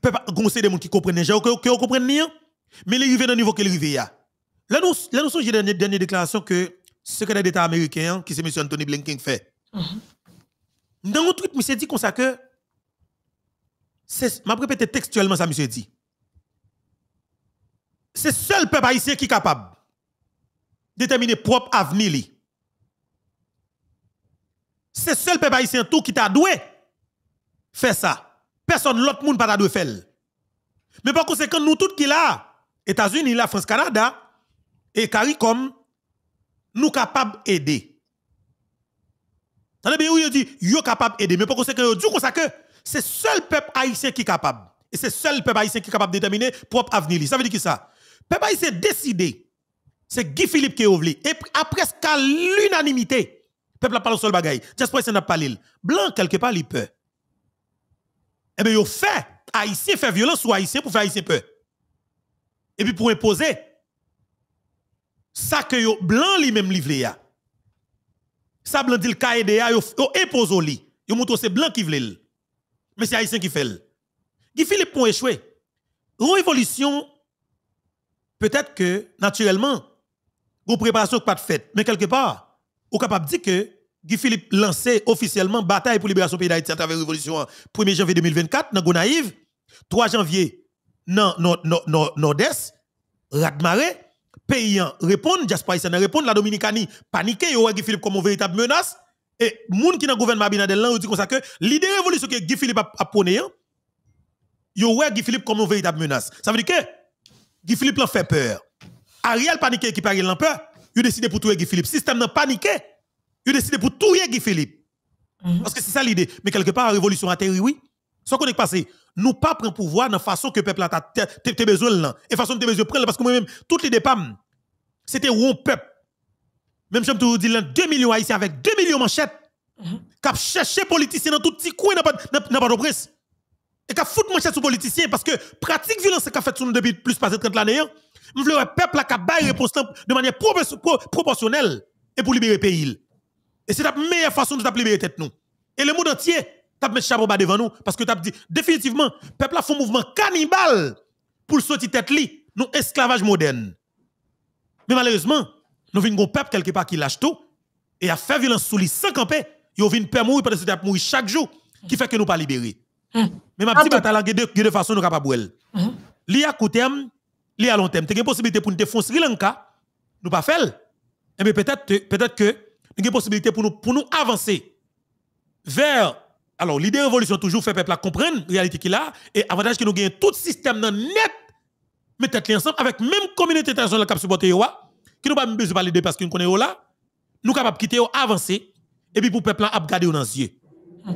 peut pas goncer des gens qui comprennent, qui comprennent rien, mais il arrivé dans le niveau qu'il est Là, nous, là, nous sommes dans une dernière déclaration que le secrétaire d'État américain, hein, qui c'est M. Anthony Blinken, fait. -hmm. Dans mon tweet, M. dit comme ça que, je répéter textuellement ça, M. dit. C'est seul peuple haïtien qui est capable de déterminer propre avenir. C'est seul peuple haïtien tout qui t'a doué faire ça. Personne l'autre monde pas doué faire. Mais par conséquent, nous tous qui là, États-Unis, la France, Canada et CARICOM, nous capables d'aider. Tandis bien, vous dit, yo capable d'aider. Mais par conséquent, vous dites que c'est seul peuple haïtien qui est capable. Et c'est seul peuple haïtien qui est capable de déterminer propre avenir. Ça veut dire qui ça? Peuple haïtien décidé. C'est Guy Philippe qui est Et après, presque l'unanimité, Peuple a parlé seul bagaille. Diaspora n'a pas l'île. Blanc, quelque part, il peut. Eh bien, il fait. Haïtien fait violence ou Haïtien pour faire Haïtien peur. Et puis pour imposer. Ça que yo blanc lui-même livre ya. Ça blanc dit le KEDA, ya, yo, impose au lit. Yo montre c'est blanc qui veut Mais c'est Haïtien qui fait. Guy Philippe pour échouer. Révolution, peut-être que, naturellement, vous préparation pas de fait. Mais quelque part, ou capable de dire que Guy Philippe lance officiellement bataille pour libération pays d'Haïti à travers la révolution 1er janvier 2024 dans Gonaïve, 3 janvier dans Nord-Est, Radmaré, paysan répondent, Jasper Issa répond, la Dominicanie paniqué, voit Guy Philippe comme une véritable menace. Et moun qui dans le gouvernement Abinadel, de dit comme ça que l'idée révolution que Guy Philippe a, a prôné, hein, yo Guy Philippe comme une véritable menace. Ça veut dire que Guy Philippe l'a fait peur. Ariel paniqué qui parle l'a peur. Ils décidé pour tout Guy Philippe. Le système n'a paniqué. Ils décidé pour tout Guy Philippe. Mhm. Parce que c'est ça l'idée. Mais quelque part, la révolution a atterri, oui. Ce qu'on est passé, nous pas prendre pouvoir dans la façon que le peuple a besoin. Et façon que besoin prendre, parce que moi-même, toutes les dépenses, c'était un peuple. Même si je vous dis, 2 millions ici, avec 2 millions de manchettes, mhm. qui cherché politiciens dans tout petit coin dans pas presse. Et qui foutu manchette sur politiciens parce que pratique violence qu'a fait sur nous depuis plus de 30 ans, nous voulons un peuple qui a réponse mm. de manière proportionnelle et pour libérer le pays. Et c'est la meilleure façon de libérer tête nous. Et le monde entier, t'as mis chapeau bas devant nous parce que définitivement, dit définitivement, peuple a fait un mouvement cannibale pour sortir tête li, nous esclavage moderne. Mais malheureusement, nous venons un peuple quelque part qui lâche tout et a fait violence sous lui sans camper. vient viennent peur mourir parce que mourir chaque jour qui fait que nous pas libérés. Mm. Mais ma petite ah bataille, il y a deux façons nous capables. Mm. Li à court li à long terme. Tu as une possibilité pour nous défendre Sri Lanka, nous pas faire. Mais eh peut-être peut-être que nous une possibilité pour nous pour nous avancer vers alors l'idée révolution toujours fait peuple à comprendre la réalité qu'il a et avantage que nous gagnons tout système dans net être ensemble avec même communauté internationale qui a supporté qui nous pas besoin parler de parce que nous connaissons là nous capable quitter avancer et puis pour peuple à garder dans les yeux.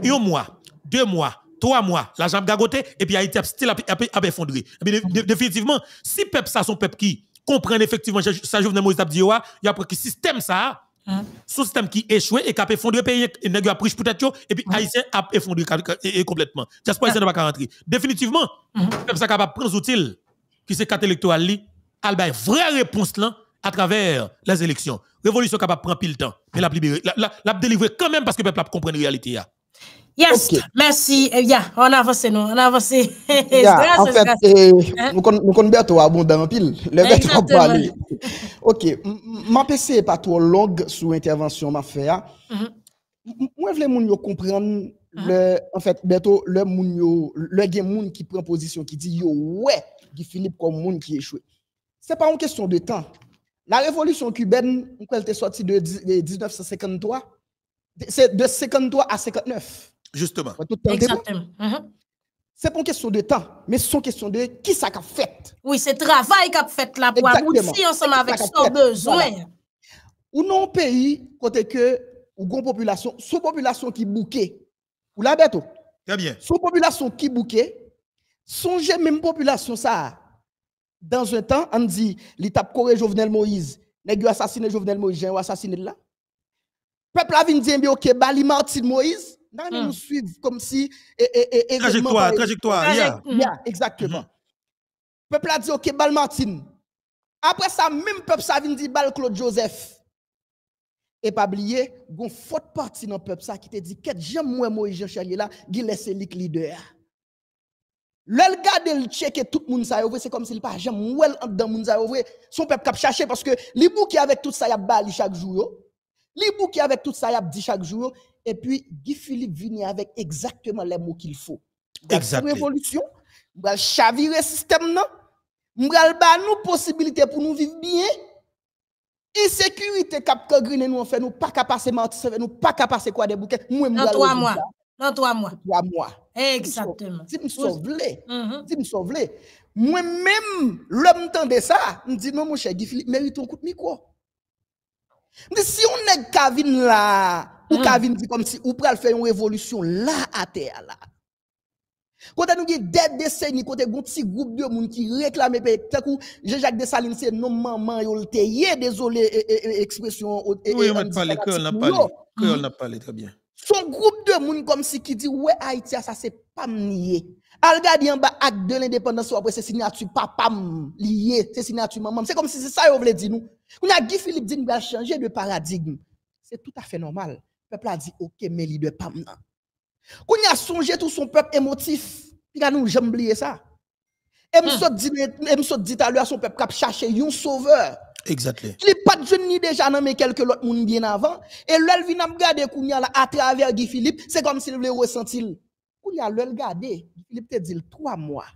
Un mois, deux mois, trois mois, la jambe gagoté, et puis Haïti a still a effondré. Eh définitivement, si peuple ça, son peuple qui comprend effectivement, ça, Jovenel Moïse Abdioua, dit, il y a pris système ça, ce ah. système qui échoué et qui a effondré pays, et n'a pris peut-être, et puis Haïti a effondré complètement. J'espère que ça ne va pas rentrer. Définitivement, mm-hmm. peuple ça capable de prendre outil qui c'est carte électorale, y a une vraie réponse là, à travers les élections. Révolution capable de prendre pile temps, mais la, la, la, la délivrer quand même parce que le peuple comprend la réalité. Yes, merci. Yeah, on avance, nous, on avance. en fait, eh, nous avons bientôt toi, ah, bon, pile. Le parler. Ok, ma PC n'est pas trop longue sur intervention, ma fait. Ah. Mm-hmm. Moi, je voulais comprendre, mm-hmm. le, en fait, bientôt, le monde, le gen moun qui prend position, qui dit, yo, ouais, qui Philippe comme monde qui échoue. Ce n'est pas une question de temps. La révolution cubaine, elle est sortie de 1953, c'est de 53 à 59. Justement. Exactement. Uh-huh. C'est pas une question de temps, mais c'est une question de qui ça a fait. Oui, c'est travail qu'a fait là pour aboutir ensemble avec son besoin. Ou non pays côté que ou grand population, sous population qui bouquet. Ou la bête. Oh. Très bien. Sous population qui bouquet, songez même population ça. Dans un temps, on dit l'étape corée Jovenel Moïse, nèg assassiné Jovenel Moïse, j'ai assassiné là. Peuple a dit dire OK, bali Martin Moïse. Hmm. Nous suivons nous comme si. trajectoire, trajectoire. Yeah. exactement. Le mm-hmm. Peuple a dit, OK, bal Martine. Après ça, même peuple ça vient dit bal Claude Joseph. Et pas oublier, il y a une partie dans le peuple ça qui te dit, qu'est-ce que j'aime moi, moi, Jean-Charles là, qui laisse le leader. Le gade le check tout le monde ça c'est comme s'il pas j'aime ou dans monde ça Son peuple cap chercher parce que les qui avec tout ça y a bal chaque jour les qui avec tout ça, y a dit chaque jour. Et puis, Guy Philippe vient avec exactement les mots qu'il faut. Bah, exactement. Révolution, va bah, chavirer le système, non? ba nous possibilité pour nous vivre bien. Insécurité cap grine nous on fait nous pas capable passer nous pas capable passer quoi des bouquets. Dans trois mois. Dans trois mois. Trois mois. Exactement. Si me sauve si me sauve Moi même l'homme tendait ça, me dit non mon cher Guy Philippe mérite un coup de micro. Mais si on est Kavin là, ou Kavin hmm. dit comme si ou pral faire une révolution là à terre là. Quand nous dit des décennies, quand nous un petit groupe de monde qui réclame, que jacques Dessalines, c'est non maman, e, e, e, il a désolé, expression. Oui, on n'a parlé, que on hmm. n'a parlé très bien. Son groupe de monde comme si qui dit, ouais, Haïti, ça c'est pas nié. Al en bas acte de l'indépendance après c'est signature papa lié, c'est signature maman. C'est comme si c'est ça qu'on voulait dire nous. On a Guy Philippe dit nous va changer de paradigme. C'est tout à fait normal. Le peuple a dit OK mais leader pas hein. On a songé tout son peuple émotif. Il a nous jamais oublié ça. Et hmm. dit à dit à son peuple qui chercher un sauveur. Exactement. Il pas de jeune déjà mais quelques autres monde bien avant. Et l'œil vient regarder la à travers Guy Philippe, c'est comme s'il voulait ressentir. a le Guy Philippe te dit trois mois.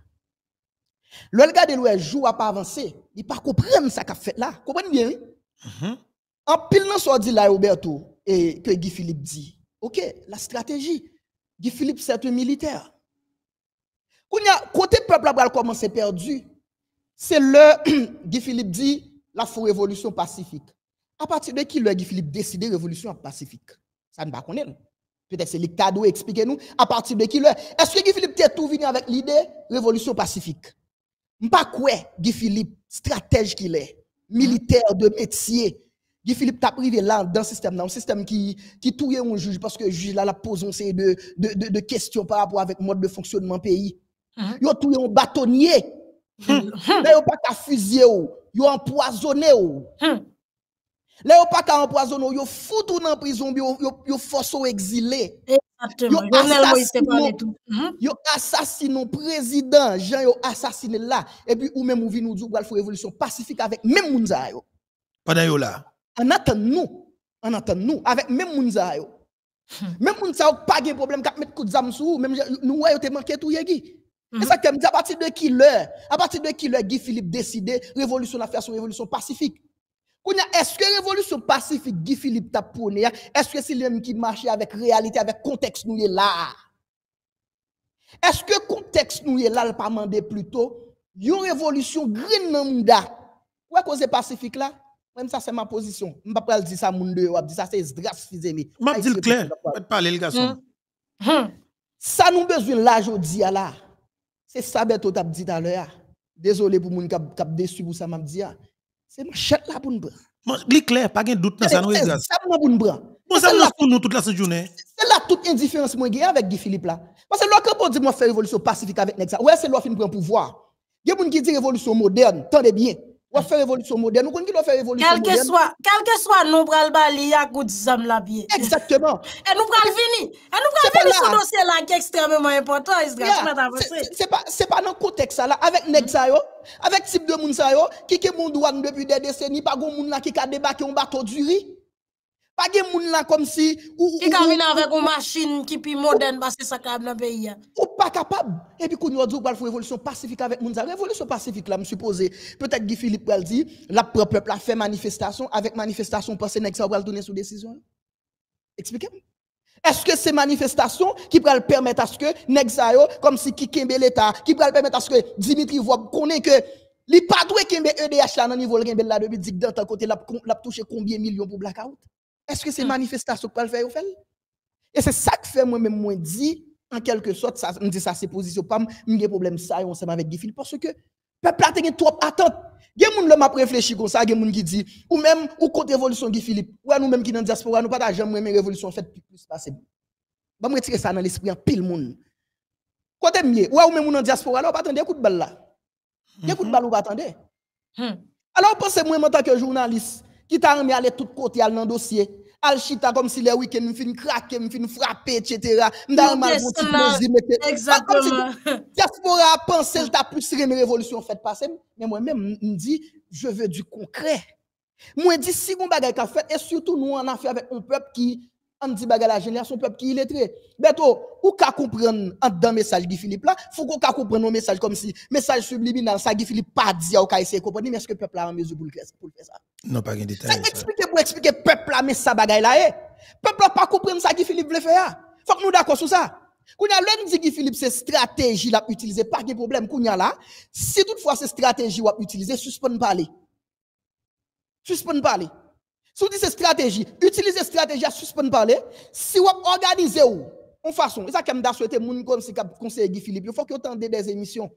L'œil gade le jour a pas avancé, il pas ce qu'il a fait là. Comprenez bien? Hein? Mm-hmm. En pile non soit dit là Roberto et que Guy Philippe dit. OK, la stratégie. Guy Philippe c'est un militaire côté peuple a commencé perdu, c'est le Guy Philippe dit la faux révolution pacifique. À partir de qui le Guy Philippe décide révolution pacifique Ça ne va pas Peut-être c'est l'Ictado, expliquez-nous. À partir de qui le. Est-ce que Guy Philippe t'est tout venu avec l'idée révolution pacifique M'pas quoi Guy Philippe, stratège qu'il est, militaire de métier. Guy Philippe t'a privé là dans le système, dans un système qui, qui touille un juge parce que le juge là, la pose on de, de, de, de questions par rapport avec mode de fonctionnement pays. Ils ont tué un bâtonnier. Hmm. Là, ils pas qu'à fusiller, ils ont empoisonné. Là, ils n'ont pas qu'à empoisonner, ils ont hmm. foutu dans prison, yo ont forcé au exilé. Exactement. Ils ont assassiné le hmm. président, Jean, ils ont assassiné là. Et puis, ou même, nous dit qu'il faut révolution pacifique avec même Mounza. Pendant d'ailleurs là. En attendant nous, en attendant nous, avec même Mounza. Même Mounza pas de problème, qu'à mettre coup de zam sous, même nous, ils te manqué tout. Yegi. Mm Et ça que me dit, à partir de qui l'heure, à partir de qui l'heure, Guy Philippe décidé, révolution à faire son révolution pacifique. Est-ce que révolution pacifique, Guy Philippe t'a hein? est-ce que c'est lui-même qui marche avec réalité, avec contexte nous est là? Est-ce que contexte nous est là, le pas mandé plutôt, une révolution green dans monde Ou est cause pacifique là? Même ça, c'est ma position. Je ne pas dire ça, mon Dieu, dire ça, c'est drasse fils aimé. M'a dit clair, je vais parler, le garçon. Hmm. Hmm. Ça nous besoin là, je dis là. C'est ça que tu as dit tout à l'heure. Désolé pour les gens qui ont déçu pour ça, m'a dit. Ah. C'est chèque là pour nous prendre. C'est clair, pas de doute dans ça. C'est ça pour nous prendre. Bon, pour nous toute la journée. C'est là toute indifférence que j'ai avec Guy Philippe là. Parce que lorsque on dit moi faire révolution pacifique avec Nexa, ouais, c'est loi qui prend pouvoir. Il y a des gens qui disent révolution moderne, tendez bien. Ou faire révolution moderne. Nous qu'on doit faire révolution quel moderne. Que soit, quel que soit nous pral bali a zam la biais. Exactement. Et nous le venir. Et nous pral venir sur dossier là qui est extrêmement important Ce C'est pas c'est pas dans contexte là avec mm avec type de moun qui qui moun douane depuis des décennies pas gon moun là qui a débarqué un bateau du riz. Pas de monde là comme si. Ou, qui camine avec une machine qui est moderne parce que ça capable dans le pays. Hein. Ou pas capable. Et puis, quand nous avons dit révolution pacifique avec moun, révolution pacifique là, me suppose. Peut-être que Philippe va dire, la peuple a fait manifestation. Avec manifestation, pensez que ça va donner sous décision. Expliquez-moi. Est-ce que ces manifestations qui pourraient permettre à ce que Nexayo, comme si Kikembe l'État, qui pourraient permettre à ce que Dimitri Vob connaît que les pas qui Kembe EDH là, dans le niveau de là depuis dans d'un côté, l'a touché combien de millions pour blackout? Est-ce que c'est hum. manifestation qu'on le faire ou faire? Et c'est ça que fait moi-même, moi, dit, en quelque sorte, ça, me dit ça, c'est position, pas, j'ai problème ça, on s'aime avec Philippe, parce que, peuple a trop attente. Il y a des gens qui ont réfléchi comme ça, il y a des gens qui disent, ou même, ou contre l'évolution Guy Philippe, ou nous-mêmes qui dans la diaspora, nous pas jamais mais révolution fait plus passer. Je vais retirer ça dans l'esprit en pile monde. Côté mieux, ou même dans la diaspora, là, on pas attendre coup de balle là. Il y a de mhm. balle, on pas attendre. Hum. Alors, pensez-moi en tant que journaliste, qui t'a remis aller tout côté dans le dossier. Alchita comme si les week-ends me fin craquer, me fin frapper, etc. Dans mal mais Exactement. Diaspora a pensé t'as plus une révolution faite passer, mais moi-même me dis, je veux du concret. Moi dis, si on bagaille qu'a fait et surtout nous on a fait avec un peuple qui on dit bagaille la génération un peuple qui est illettré. Beto, ou ka comprendre en dans message Guy Philippe là, faut qu'on ka comprendre un message comme si message subliminal ça Guy Philippe pas dit ou ka essayer comprendre mais est-ce que le peuple a en mesure pour le faire ça? Non, pas de détail. Ça expliquez pour expliquer peuple là, mais ça bagaille là. Eh. Peuple n'a pas compris ça que Philippe veut faire. Faut que nous d'accord sur ça. Quand on dit que Philippe, c'est stratégie là utilisé, pas de problème. kounya là, si toutefois c'est stratégie là utilisé, suspend parler. Suspend parler. Si vous dites c'est stratégie, utilisez stratégie suspend parler. Si vous organisez ou, en façon, c'est ça que je souhaité, mon conseiller Philippe, il faut que vous des émissions.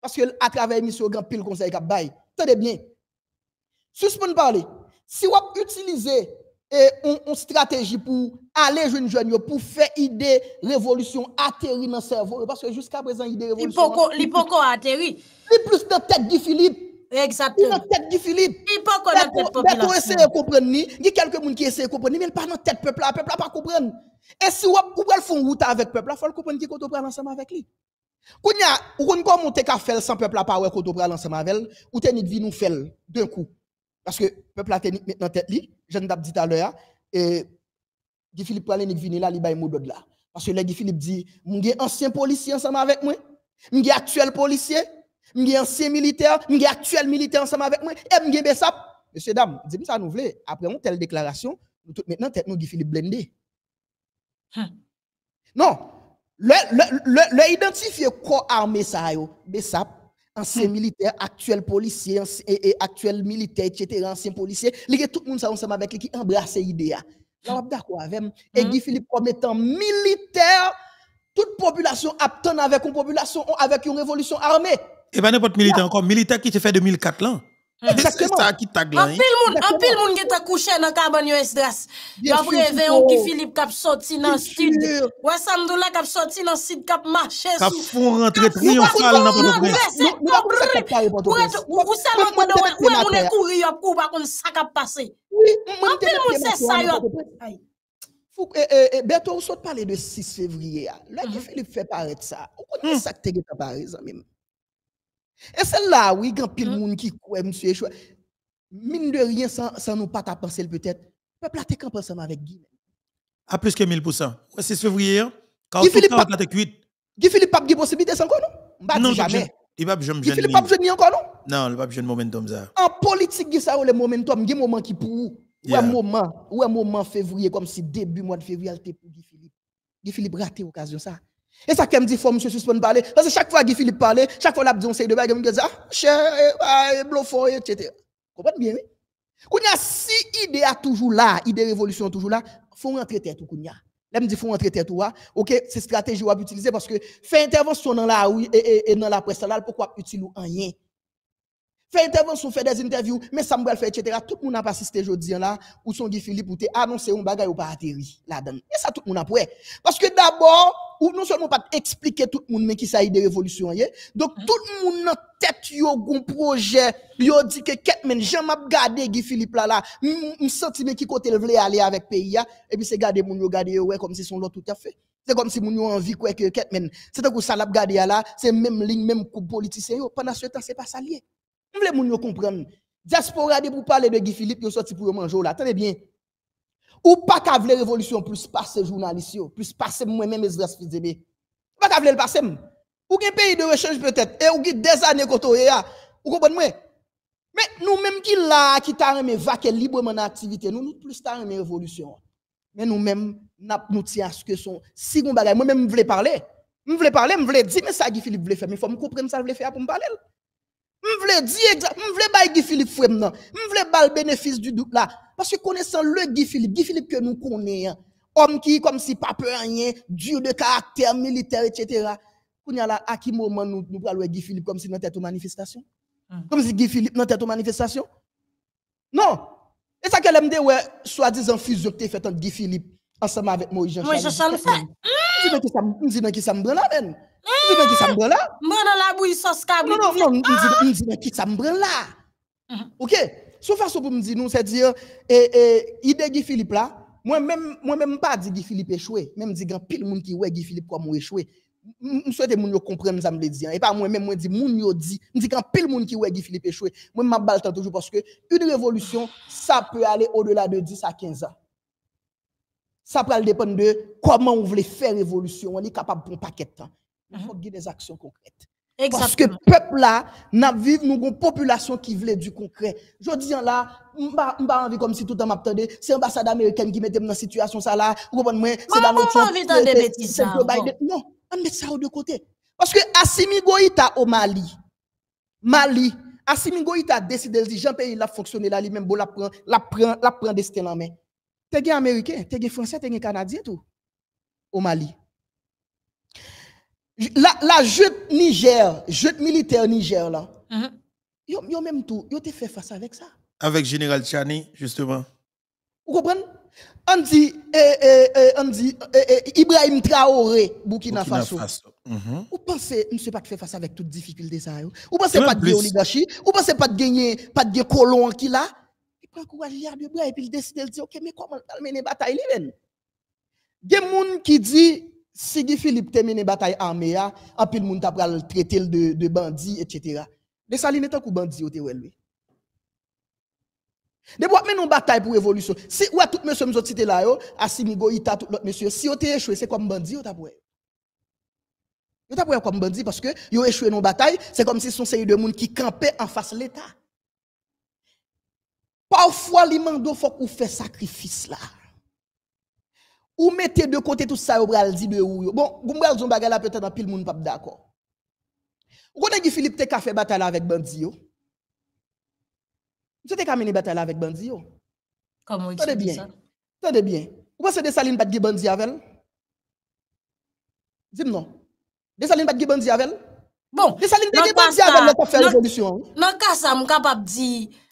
Parce que à travers l'émission, il y a un pile conseil qui bail. Tenez bien mon parler. Si vous utilisez eh, une stratégie pour aller jeune jeune pour faire idée révolution atterrir dans le cerveau parce que jusqu'à présent idée révolution l'hypoco atterri plus dans la tête de Philippe exactement dans tête de Philippe l'hypoco dans tête mais essayer de comprendre il y a quelques gens qui essaient de comprendre mais pas dans tête peuple le peuple pas comprendre et si vous pouvez faire une route avec le peuple il faut comprendre qui côté prendre ensemble avec lui vous ou kon kon monte ka fel sans peuple la pa wè koto pral ensemble avec ou te vi nou d'un coup. Parce que le peuple a maintenant tête li, je ne dit à l'heure, et Guy Philippe vini là, il a mot d'ordre là. Parce que là, Guy Philippe dit, un ancien policier ensemble avec moi, suis actuel policier, suis ancien militaire, suis actuel militaire ensemble avec moi, et suis Bessap. Monsieur, dame, dis-moi ça nous voulez. Après une telle déclaration, nous tout maintenant tête nous Guy Philippe Blendé. Hein? Non, le, le, le, identifier corps armé ça yo, Bessap, ancien hmm. militaire, actuel policier, et, et actuel militaire, etc., ancien policier, les tout le monde ensemble avec lui qui embrasse l'idée. Là, on d'accord avec Et hmm. Philippe, comme étant militaire, toute population attend avec une population, avec une révolution armée. Et pas n'importe militaire encore, militaire qui se fait 2004 là. Hmm. C'est ça qui t'a gagné. En pile mon en pile qui t'a couché dans cabane qui Philippe cap sorti dans sud. Ouais cap sorti dans sud cap marché Cap font rentrer triomphal dans Ou de on est couru yo pour pas qu'on ça cap passer. En pile mon c'est ça yo. Berto, on parler de 6 février. Ah. Là, Philippe mm-hmm. fait paraître ça. On connaît mm. ça que t'es par exemple. Et celle-là, oui, il y a pile de mm. monde qui croit, monsieur Echoua. Mine de rien, sans, sans nous pas penser peut-être, le peuple a été campé ensemble avec Guy. À plus que 1000%. Ouais, C'est février, hein. quand Philippe a été cuit. Guy Philippe pas de possibilité sans quoi, non Non, jamais. Il va jeune. Guy Philippe pas jeune encore, non Non, il va jeune momentum ça. En politique, il ça le momentum, il y a un moment qui pour ou un moment, ou un moment février comme si début mois de février était pour Guy Philippe. Guy Philippe raté occasion ça. Et ça, qu'elle me dit, faut monsieur suspendre parler. Parce que chaque fois que Philippe parle, chaque fois, la dit, on sait de bagarre, il me dit, ah, cher, eh, eh, bluffant, etc. Comprenez bien, oui? a si idée a toujours là, idée révolution toujours là, faut rentrer tête y a elle me dit, faut rentrer tête tout, ok, c'est stratégie à utiliser parce que faire intervention dans la rue et, dans la presse là, pourquoi utiliser rien? Faire intervention, faire des interviews, mais ça me faire, etc. Tout le monde n'a pas assisté aujourd'hui hein, là, ou son Guy Philippe, ou t'es annoncé un bagage ou pas atterri là-dedans. Et ça, tout le monde a Parce que d'abord, ou non seulement pas expliquer tout le monde, mais qui ça de révolution, Donc, mm-hmm. tout le monde en tête, yo, un projet, yo dit que Ketmen, j'aime garder Guy Philippe là, là, senti mais qui côté le voulait aller avec pays, et puis c'est garder moun yo, garder ouais, comme si son lot tout à fait. C'est comme si mon yo envie quoi que Ketman, c'est un ça l'a garder là, c'est même ligne, même coup politicien, pendant ce temps, c'est pas salier. Vous voulez mon yo comprendre. Diaspora de pour parler de Guy Philippe, yo sorti pour manger là. Tenez bien. Ou pa ka vle revolutyon, plus pa se jounalisyon, plus pa se mwen mwen mè mè zvras fidze mè. Ou pa ka vle l'pase mwen. Ou gen peyi de rechèj pwetèt, e ou gen dez anè koto e ya, ou konpon mwen. Mè nou mèm ki la ki ta reme vake libreman aktivite, nou nou plus ta reme revolutyon. Mè nou mèm nou ti anske son sigoun bagay. Mè mèm mwen vle parle, mwen vle parle, mwen vle di mè sa ki Filip vle fè, mwen fò mwen koupren sa vle fè ya pou mwen parle lè. Je voulais dire exact, je voulais Guy Philippe Fouem, je voulais le bénéfice du doute là. Parce que connaissant le Guy Philippe, Guy Philippe que nous connaissons, homme qui comme si pas peur rien, dur de caractère militaire, etc. là, à qui moment nous, nous parlons Guy Philippe comme si nous tête aux manifestations? Hum. Comme si Guy Philippe nous tête aux manifestations? Non! Et ça qu'elle aime dire, ouais, soi-disant fusion que tu fait entre Guy Philippe ensemble avec Moïse Jean-Charles. Moïse Jean-Charles fait. Je ne qui ça me prend la pas. Mm. dis qui ça là. la bouille sauce cabri. Non non non, ah. dis dit qui ça me prend là. Mm-hmm. OK. Sauf façon pour me dire nous c'est dire et eh, et eh, idée Philippe là, moi même moi même pas dit Guy Philippe échoué, même dit grand pile monde qui ouais Guy Philippe comme échoué. Je souhaite que les gens ça me dit. Hein. Et pas moi-même, moi dis que y gens dit. Je pile, que qui ouais qui Philippe échoué. Moi, je balle toujours parce que une révolution, ça peut aller au-delà de 10 à 15 ans. Ça peut dépendre de comment on voulait faire révolution. On est capable de prendre un paquet de temps il faut mhm. qu'il y des actions concrètes. Parce que peuple là, n'a vivons, nous une population qui voulait du concret. Je dis là, on pas envie comme si tout le temps m'attendait, c'est l'ambassade américaine qui mettait dans situation ça là, ne suis C'est dans notre envie des bêtises. Non, on met ça de côté. Parce que Assimi Goïta au Mali. Mali, Assimi Goïta a décidé de Jean pays il a fonctionné là lui-même, bon la prend, la prend, la prend destin en main. T'es américain, t'es français, t'es canadien tout au Mali. La, la jeune Niger, jeune militaire Niger, là, mm -hmm. même tout, yo te fait face avec ça. Avec Général Tchani, justement. Vous comprenez? On eh, eh, eh, dit, Ibrahim Traoré, Burkina, Faso. Faso. Mm -hmm. Vous pensez, monsieur, pas de faire face avec toute difficulté ça. Yo? Vous pensez pas de oligarchie, vous pensez pas de gagner, pas de colon qui là. Il prend courage, il a bras et puis il décide de dire, ok, mais comment on va mener bataille, Il y a des gens qui disent, si Philippe termine bataille armée, en pile moun t'a pral traiter de, de bandit, etc. De saline tant kou bandit ou te lui. De boit men une bataille pour révolution. Si ou a tout monsieur m'sot cité là yo, Asimigo Ita tout l'autre monsieur, si ou te échoué, c'est comme bandit ou t'a pour. Yo comme bandit parce que yo échoué dans bataille, c'est comme si son série de monde qui campait en face l'état. Parfois, les faut qu'on fait sacrifice là. Ou mettez de côté tout ça, ou pral dit de ou. Bon, vous dit zon vous peut-être pile moun pas d'accord. Vous connaissez Philippe a fait bataille avec Bandi Vous avez ka mené bataille avec Bandi yo? Comment vous dites. ça? bien. Vous pensez que pas de Bandi avec Dis-moi non. pas de Bandi avec Bon, pas de Bandi avec Non ça, je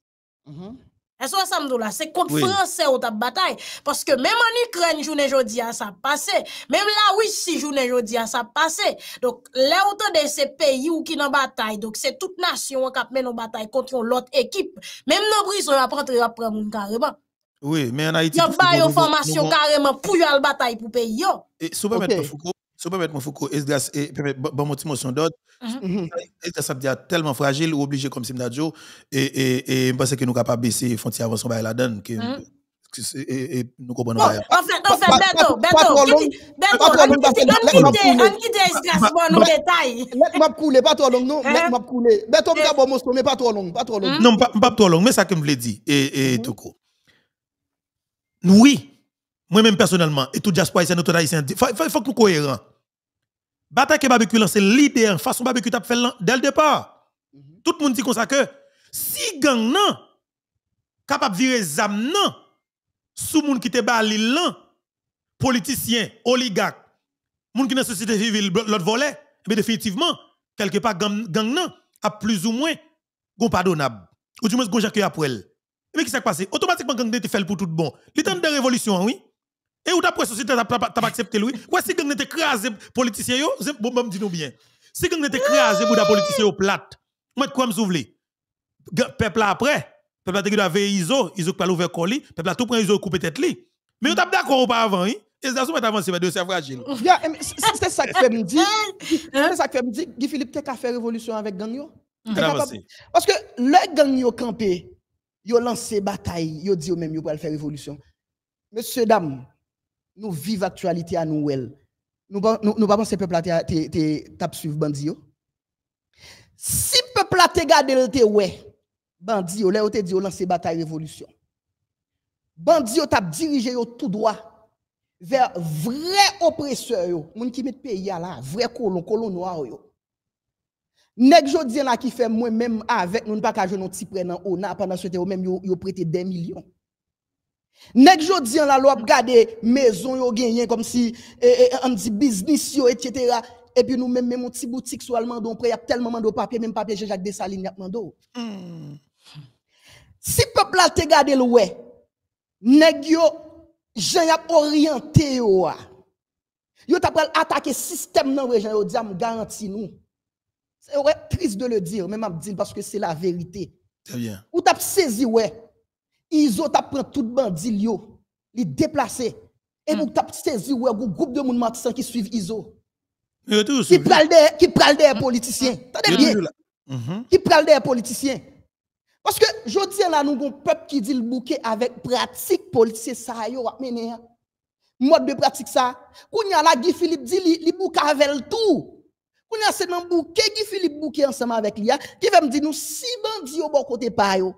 Mhm. C'est contre français ou ta bataille. Parce que même en Ukraine, journée jodi a hein, ça passé. Même là oui si journée jodi a hein, ça passé. Donc, là, autant de ces pays qui n'en bataille. Donc, c'est toute nation qui mené en bataille contre l'autre équipe. Même dans prison, on après carrément. Oui, mais en Haïti. Il y a pas formation carrément pour y aller bataille pour pays. Et, E, mhm. Mhm. si vous permettez, Foucault, Esdras, et bon, mon motion d'autre, Esdras, ça me tellement fragile ou obligé comme Simnadio, et je pense que nous sommes capables de baisser frontière avant son bail la donne. Et nous comprenons pas. En fait, en fait, Beto, Beto, Beto, on quitte Esdras pour nous détail. Laisse-moi couler, pas trop long, non? Laisse-moi hein? couler. Beto, d'abord, hein? mon mais pas trop long, pas trop long. Hein? Non, pas trop long, mais ça que je voulais dire, et mhm. tout court. Oui, moi-même personnellement, et tout diaspora haïtien, tout haïtien, il faut que nous cohérents bataille barbecue c'est leader, façon barbecue t'a fait dès le départ. Mhm. Tout le monde dit comme ça que si gang nan capable virer zam nan sous moun qui te bali lan politicien, oligarque, moun qui dans société civile l'autre volet, mais eh définitivement quelque part gang, gang nan a plus ou moins gon Ou du moins gon jacque après elle. Mais eh qui s'est passé Automatiquement gang te fait pour tout bon. Les temps de révolution oui. Et ou d'après société, t'as pas accepté lui. si gang n'était crasé politicien yo, bon, bon, dis bien. Si gang n'était yo plate, moi, quoi Peuple après, peuple a ISO, ISO pas l'ouvert peuple a tout pris ISO coupé tête Mais on t'a d'accord ou pas avant, hein? Et c'est ça c'est fragile. Hein? C'est ça que fait me c'est ça fait me Guy Philippe, faire révolution avec gang Parce que le gang yo campé, yo lancé bataille, yo dit même faire révolution. Monsieur, dames. Nou viv aktualite an nou el. Nou baban se pepla te tap suiv bandi yo. Si pepla te gadele te we, bandi yo, le yo te di yo lanse batay revolusyon. Bandi yo tap dirije yo tout droit ver vre oprese yo, moun ki met peya la, vre kolon, kolon noa yo. Nek jodi la ki fe mwen menm avek, nou ne pa kaje nou ti pre nan o, nan apan nan sote yo menm yo prete den milyon. Nèg jodi la loi gade maison yo gagné comme si eh, eh, eh, on di business yo etc. Et puis nous même même petit boutique sur allemand donc y a tellement de papier même papier Jacques de y a mando. Hmm. Si peuple a te gardé le ouais. Nèg yo jan y a orienté yo. Yo t'a attaquer système nan région yo am ah, garanti nous. C'est triste de le dire mais m'a dit parce que c'est la vérité. Très bien. Ou t'as saisi ouais Iso t'a pris tout bandit yo, li déplacé. Et vous hmm. t'a saisi ou un groupe de monde qui suivent Iso. Qui pral des qui pral des politiciens. Hmm. bien. Mhm. Qui pral des politiciens. Parce que je dis là nous un peuple qui dit le bouquet avec pratique politicien ça yo mené. Hein. Mode de pratique ça. Kounya la Guy Philippe dit le li avec tout. Kounya c'est dans bouquet Guy Philippe bouquet ensemble avec lui. Hein, qui va me dire nous si bandi au bon côté pa yo.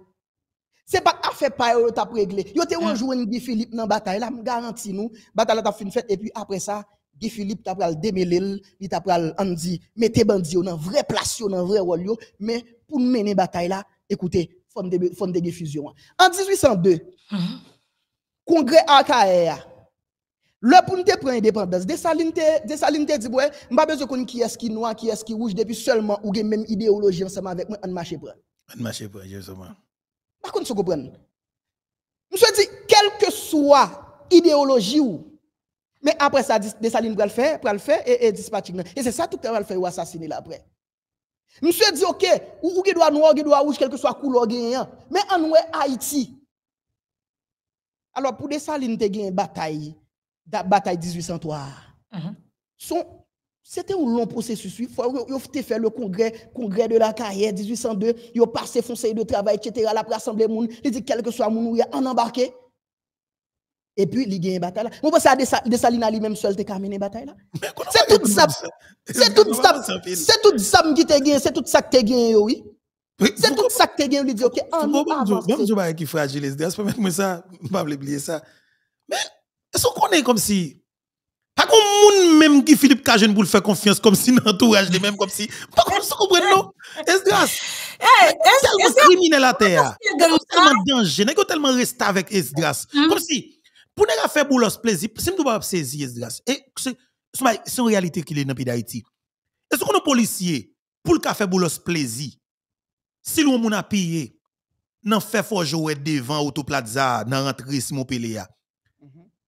C'est pas affaire pas t'as pour régler Yo te mm. rejoint Guy Philippe dans bataille là, me garantis nous, bataille a fin fait et puis après ça, Guy Philippe t'as pral démêler, il t'as pral andi, mettez bandi dans vraie place dans vrai rôle mais pour mener bataille là, écoutez, forme de forme de fusion. Hein. En 1802, mm. congrès AKR le pour nous prendre indépendance, des salines te dit, ouais, pas besoin qu'on qui est qui noir, qui est qui rouge, depuis seulement ou même idéologie ensemble avec moi, en marche prendre. En marche prendre, justement. Par contre, vous comprenez. Je dit quelle que soit l'idéologie mais après ça, salines va le faire, va le faire et, et Et c'est ça tout le va le faire ou assassiner là après. Monsieur dit, ok, ou, qui doit noir, qui doit rouge, quel que soit couleur gagnant. Mais en Haïti. Alors, pour Dessalines, tu as une bataille, la bataille 1803. Mhm. Son c'était un long processus. Il ont fait le congrès, congrès de la carrière 1802. Il a passé conseil de travail, etc. La assemblée moun. Il dit quel que soit moun, a en embarqué. Et puis, il y a une bataille. Vous pense à Dessalina lui-même seul qui a bataille là? C'est tout ça. C'est tout ça. C'est tout ça qui te gagné. C'est tout ça qui te gagné, oui. C'est tout ça qui te gagné. Il dit, OK, Même je qui fragilise. Ah, pas ça. Je ne peux pas oublier ça. Mais, est-ce qu'on est comme si pas comme moun même qui Philippe Cajun pour le faire confiance comme si l'entourage de même comme si pas comme ça comprendre non est-ce que eh, C'est eh, eh, un criminel à terre tellement dangereux n'est tellement resté avec Esdras hmm? comme si pour ne faire pour leur plaisir si nous pas saisir Esdras et c'est c'est une réalité qui est dans pays d'Haïti est-ce qu'on a policier pour le faire pour leur plaisir si l'on moun a payé n'en fait fort jouer devant Autoplaza dans rentrer Simon Pelea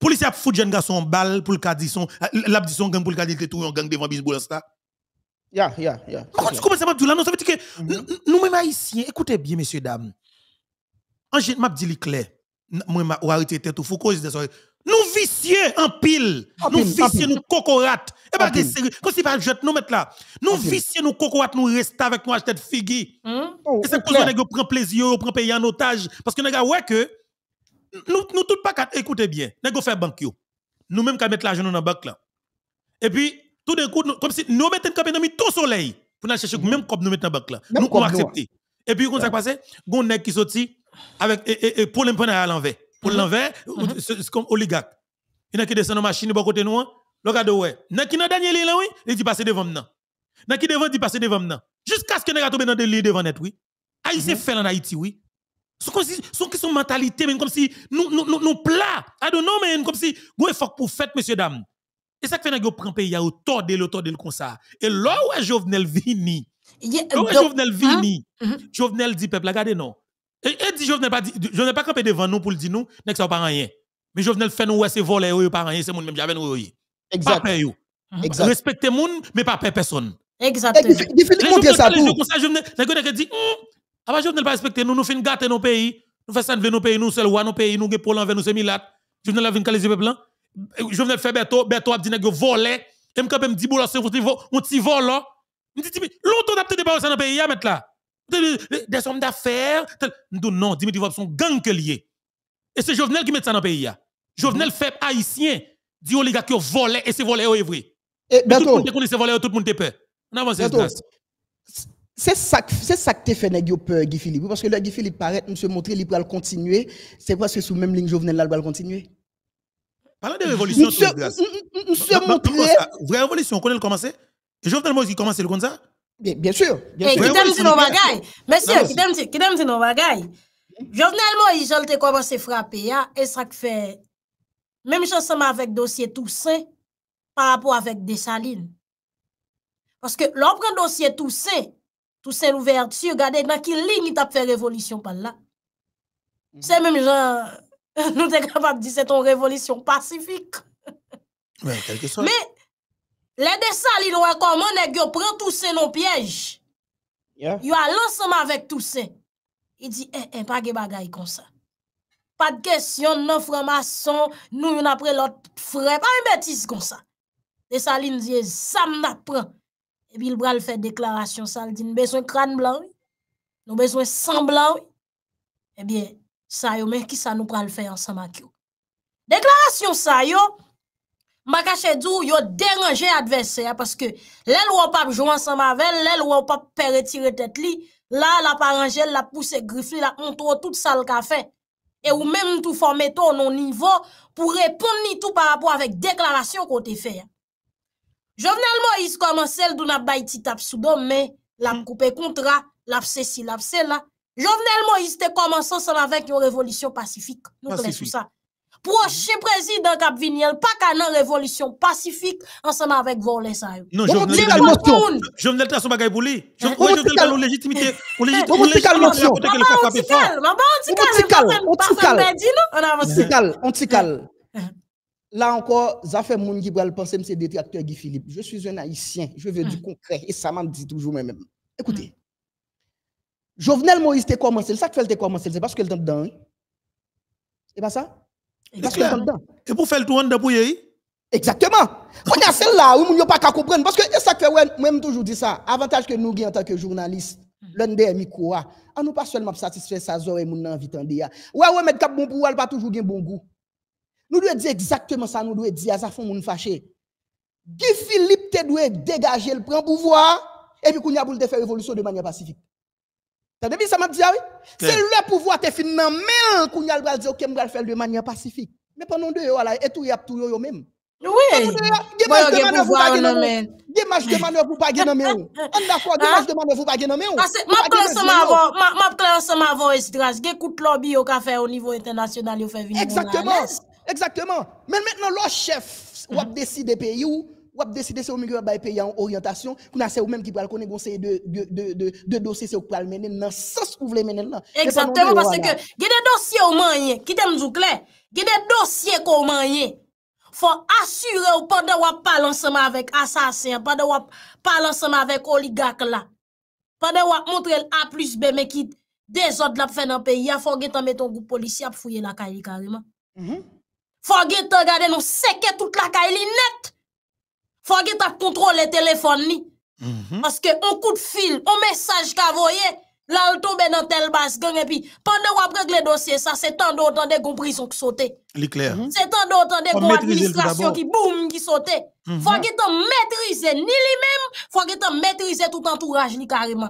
Police a foutu jeune garçon en balle pour le cas son euh, l'abdi son gang pour le cas dit tout un gang devant bisboulance là. Ya, ya, ya. Ah, Comment ça m'a dit là non ça veut dire que mm-hmm. nous mêmes haïtiens écoutez bien messieurs dames. En j'ai m'a dit clair. Moi m'a arrêté tête faut cause des nous vicieux en pile, nous vicieux nous cocorates. Et pas sérieux. Quand c'est pas jette nous mettre là. Nous vicieux nous cocorate nous reste avec nous tête figue mm-hmm. oh, c'est pour ça que nous plaisir, nous prenons payer en otage parce que nous ouais que nous, nous tout pas écoutez bien. Nous faire banque Nous même qu'à mettre l'argent dans la banque là. Et puis, tout d'un coup, comme si nous mettons le dans tout soleil pour nous chercher même comme nous mettons dans la banque là. Nous, nous accepter. Et puis, comme ça passé gon est qui sorti avec, et, pour l'imponer à l'envers. Pour mm-hmm. l'envers, mm-hmm. c'est comme oligarque. Il qui descendent en machine, bon côté nous, regarde hein. ouais. Il qui dans Daniel là, il dit passer devant nous. Il qui devant, dit passer devant nous. Jusqu'à ce que nèg tombe dans des lits devant nous, oui. Haïti ah, mm-hmm. fait en Haïti, oui sont qui sont mentalité, comme si nous, nous, nous, plats. I don't know, man. Comme si, vous fuck pour fête, messieurs, dames. Et ça fait que vous prenez pays, autour tordez le de le comme ça. Et là où est Jovenel Vini? où est Jovenel hein? Vini? Mm-hmm. Jovenel dit, peuple, regardez, non. Et, dit, Jovenel pas dit, pas campé devant nous pour le dire nous, n'est que ça pas rien. Mais Jovenel fait nous, c'est volé, ou pas rien, c'est mon même, j'avais nous, ouais. Exact. Pas peur, mm-hmm. Exact. mais pas peur personne. Exactement. Eh, à partir de ne pas respecter nous, nous faisons gâter nos pays, nous faisons enlever nos pays, nous sommes loin nos pays, nous sommes envers nous sommes milat. Je venais la venir caliser peuple Je venais faire beto Berto a dit que voler. Et quand même dit boulot c'est un petit vol hein. dit longtemps n'a pas débarré ça pays à hein, mettre là. Des hommes d'affaires. Nous non, Dimitri Vob son gang que lié. Et c'est Jovenel qui met ça dans pays je venais le fait haïtien, dit oligarque voler et c'est voler oh, au vrai. Et eh, Berto, tout le monde connaît voler, oh, tout le monde est peur. On avance c'est ça, c'est ça que fait nèg peur Guy Philippe parce que là Guy Philippe paraît M. montrer il va continuer, c'est parce que sous même ligne Jovenel là va continuer. Parlant de révolution monsieur, se bah, bah, montrer vraie révolution, on connaît le commencer Jovenel Moïse il commence le comme ça Bien, bien sûr, bien eh, sûr. Monsieur, qui t'aime qui nos Jovenel Moïse, il a commencé à frapper, et ça fait. Même chose avec dossier Toussaint par rapport avec Dessaline. Parce que l'on prend dossier Toussaint, Tousè l'ouverture, gade nan ki lini tap fè revolisyon pal mm-hmm. la. Se mè mè jan, nou te kapak di se ton revolisyon pasifik. Mè, kelke son. Mè, lè desa li lwa koman e gyo pran tousè nan pièj. Yo alansan mè avèk tousè. I di, e, eh, e, eh, pa ge bagay kon sa. Pa d'kesyon, nan fran mason, nou yon apre lot fre, pa yon betis kon sa. Desa li ndiye, sa mna pran. epi l bral fè deklarasyon sal di, nou bezwen kran blan, nou bezwen san blan, epi sa yo men ki sa nou bral fè an sa ma kyo. Deklarasyon sa yo, makache djou yo deranje advesè ya, paske lè l wop ap joun an sa ma vel, lè l wop ap peretire tèt li, la la parangel la pousse grifli la ontou tout sal ka fè, e ou men mtou fòm eto nou nivò pou repond ni tout par rapport avèk deklarasyon kote fè ya. Jovenel Moïse commence le soudom, mais l'a coupé contrat, l'a si l'a venais Jovenel Moïse te ensemble avec une révolution pacifique. Nous tout ça. Prochain président pas une révolution pacifique ensemble avec Volé Non, Jovenel Moïse. Jovenel Tasson pour lui. Je venais légitimité. légitimité. légitimité. On On On Là encore, ça fait mon qui le penser c'est détracteur Guy Philippe. Je suis un haïtien, je veux du mm. concret et ça m'a dit toujours moi-même. Écoutez. Mm. Jovenel Moïse t'a commencé, ça que fait t'a commencé, c'est parce qu'elle est dedans. Hein? C'est pas ça Parce qu'elle est dedans. Et pour faire le tour de pour Exactement. On a celle-là où on n'a pas qu'à comprendre parce que ça que fait moi-même toujours ça, avantage que nous gagnons en tant que journalistes, mm. l'un des micro on nous pas seulement satisfait ça et mon invité en Ouais ouais mais cap bon pour elle pas toujours gain bon goût. Nous devons dire exactement ça, nous devons dire à ça, font nous fâcher. Guy Philippe te doit dégager le prend pouvoir et puis qu'on y a pour faire révolution de manière pacifique. T'as bien ça m'a dit ah oui? C'est le pouvoir te fin dans main qu'on y a le dire OK, on faire de manière pacifique. Mais pendant deux voilà et tout y a tout yo même. Oui. Des matchs de manœuvre pour pas gagner. Des matchs de manœuvre pour pas gagner. On d'accord, des matchs de manœuvre pour pas gagner. Parce que m'a plan ensemble avant, m'a plan ensemble avant Estras, gè coûte lobby au café au niveau international, yo fait venir. Exactement. Exactement, men men nan lo chef wap deside peyi ou, wap deside se omigwe bay peyi an oryantasyon, kou nasè ou men ki pral konen bon, gonseye de dosye se wak pral menen nan, sas ou vle menen nan. Exactement, non, parce que gede dosye ou manye, kite mzoukle, gede dosye ko ou manye, fò asyre ou pa de wap palansama avèk asasyen, pa de wap palansama avèk oligak la, pa de wap montre l'a plus bè me kit, de zot la pfe nan peyi, fò gè tan meton goup polisy ap fouye la kaye karima. Mm-hmm. Forget de regarder nos secrets toute la net. Forget de contrôler téléphone ni. Mm-hmm. Parce que un coup de fil, un message qu'a voyé, là il tombe dans tel basse gang et puis pendant qu'on prend les dossier, ça c'est tant d'autant de prison qui saute. C'est mm-hmm. C'est tant d'autant de gon administration qui boum qui saute. Mm-hmm. Faut que tu maîtrise ni lui-même, faut que tu maîtrise tout entourage ni carrément.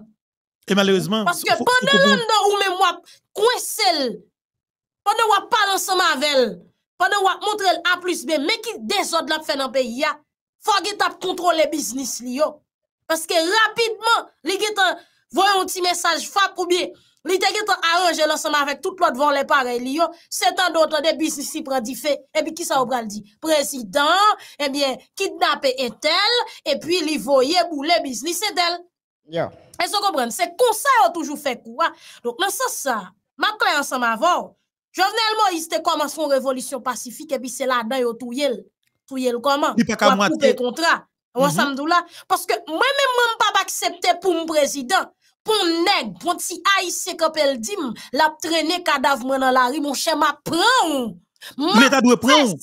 Et malheureusement, parce que pendant l'an où ou même moi coincé pendant qu'on parle ensemble avec elle. Pwede wak montre l a plus bè, mè ki desot l ap fè nan peyi ya. Fwa git ap kontrol le biznis li yo. Paske rapidman, li git an voyon ti mesaj fwa koubyè. Li te git an aranjè l anseman fèk tout l odvan le pare li yo. Sè tan dotan de biznis si pradi fè. Ebi ki sa w pral di? Prezident, ebyen, kidnapè etel, epi li voye bou le biznis etel. E so koubren, se konsey w toujou fè kouwa. Donk nan sa sa, mè klay anseman vòw, Jovenel Moïse te commence une révolution pacifique et puis c'est là-dedans yo touye le comment Il pas qu'à couper contrat. Mm -hmm. là parce que moi même même pas accepté pour mon président pour nèg pour petit haïtien qu'appelle dim l'a traîner cadavre dans la rue mon cher m'a prend L'État doit prendre.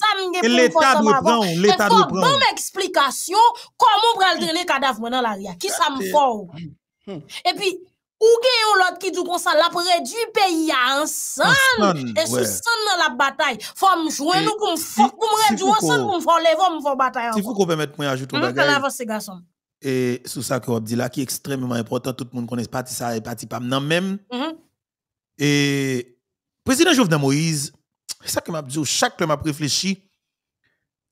L'État doit prendre. L'État doit prendre. Bonne explication comment va traîner cadavre dans la rue. Qui ça me faut? Hmm. Hmm. Et puis ou gen yon lot ki dou konsa la du pays a ensemble et sou san nan la bataille faut me jouer nous pour me pour me réduire ensemble pour me faire lever me faire bataille si vous pouvez permettre moi ajouter un bagage garçon et sous ça que on dit là qui est extrêmement important tout le monde connaît parti ça et parti pam nan même mhm. et président Jovenel Moïse ça que m'a dit chaque fois m'a réfléchi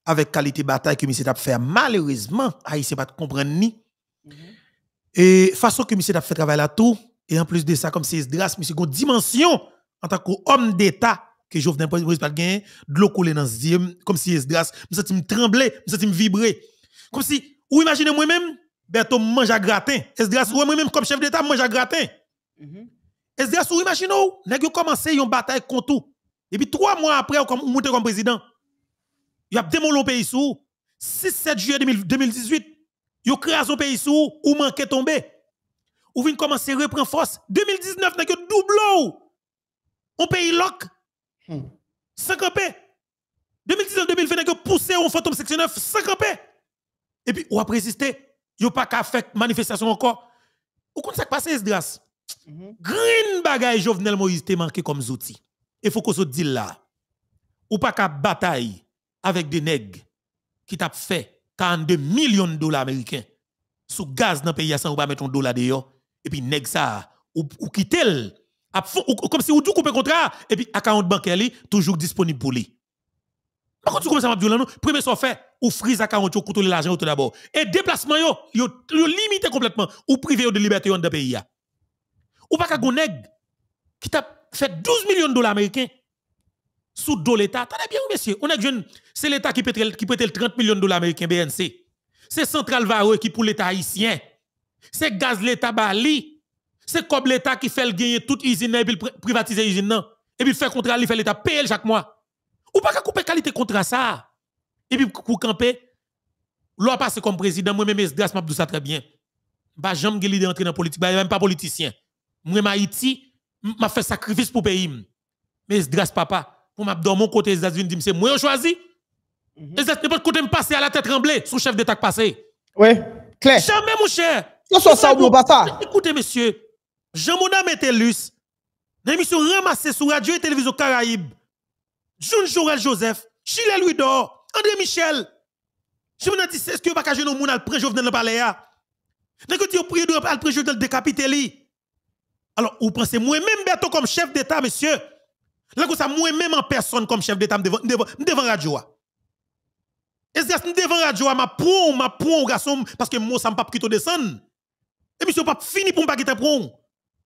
avec qualité bataille que monsieur t'a faire, malheureusement haïtien pas comprendre ni mhm. Et façon que monsieur a fait travail là tout, et en plus de ça, comme c'est Esdras, monsieur une dimension en tant qu'homme d'État que Jovenel Moïse pas gagné, de l'eau coulée dans le comme si esdras, me sentis me trembler, me vibré. vibrer. Comme si, ou imaginez moi-même, Berto mange à gratin. Esdras, ou moi-même comme chef d'État, mange à gratin. Esdras, ou imaginez, vous n'a commencé une bataille contre tout. Et puis trois mois après, vous monté comme président. Il a démoli le pays sous 6-7 juillet 2018. Yo créé son pays sous ou manqué tomber. Ou vient commencer reprendre force. 2019 n'a que double On pays lock. Hmm. 50 2019 2020 n'a que poussé on fantôme section 9 50 Et puis ou a résisté. Yo pas ka fait manifestation encore. Ou qu'on ça passe Esdras? Mm Green bagay Jovenel Moïse te manqué comme outil. Il faut qu'on se dise là. Ou pas qu'à bataille avec des nègres qui t'a fait 42 millions de dollars américains sous gaz dans le pays sans ou pas mettre un dollar dehors et puis nèg ça ou, ou comme si ou tout le contrat et puis account bancaire toujours disponible pour lui par contre, comme ça, Mabdou premier soit fait, ou frise à 40 ou contrôler l'argent tout d'abord. Et déplacement, yo, yo, complètement, ou privé de liberté dans le pays. Ou pas qu'un nèg qui t'a fait 12 millions de dollars américains sous dos l'État. Attendez bien, monsieur. On est C'est l'État qui prête, qui prête 30 millions de dollars américains BNC. C'est Central Varo qui pour l'État haïtien. C'est gaz l'État Bali. C'est comme l'État qui fait gagner toute usine et puis privatiser l'usine. Et puis fait contrat, il fait l'État payer chaque mois. Ou pas couper qualité contrat ça. Et puis pour camper, l'on passe comme président, moi-même, je grâce à ça très bien. ne bah, j'aime l'idée d'entrer dans la politique, suis bah, même pas politicien. Moi, Haïti, m'a fait sacrifice pour pays. Mais papa, pour m'a mon côté des États-Unis, dit c'est moi qui choisi. Mhm. Les États-Unis pas côté me passer à la tête tremblée sous chef d'état passé. Oui, clair. Jamais mon cher. Ça ça ou pas ça. Écoutez monsieur, Jean Mouna Métellus, dans l'émission ramassée sur radio et télévision Caraïbe, John Jorel Joseph, Chile Louis d'Or, André Michel. Je me dis est-ce que pas jeune monde al pré Jovenel dans palais Dès hein. que tu prie de la le décapiter Alors, vous pensez moi même bientôt comme chef d'état monsieur Là, que ça, moi-même en personne comme chef d'État, devant devant devant radio. Ah. Et c'est devant radio, ma prou, ma prou, garçon, parce que moi, ça m'a pas plutôt descend Et monsieur, pas fini pour me pas prou.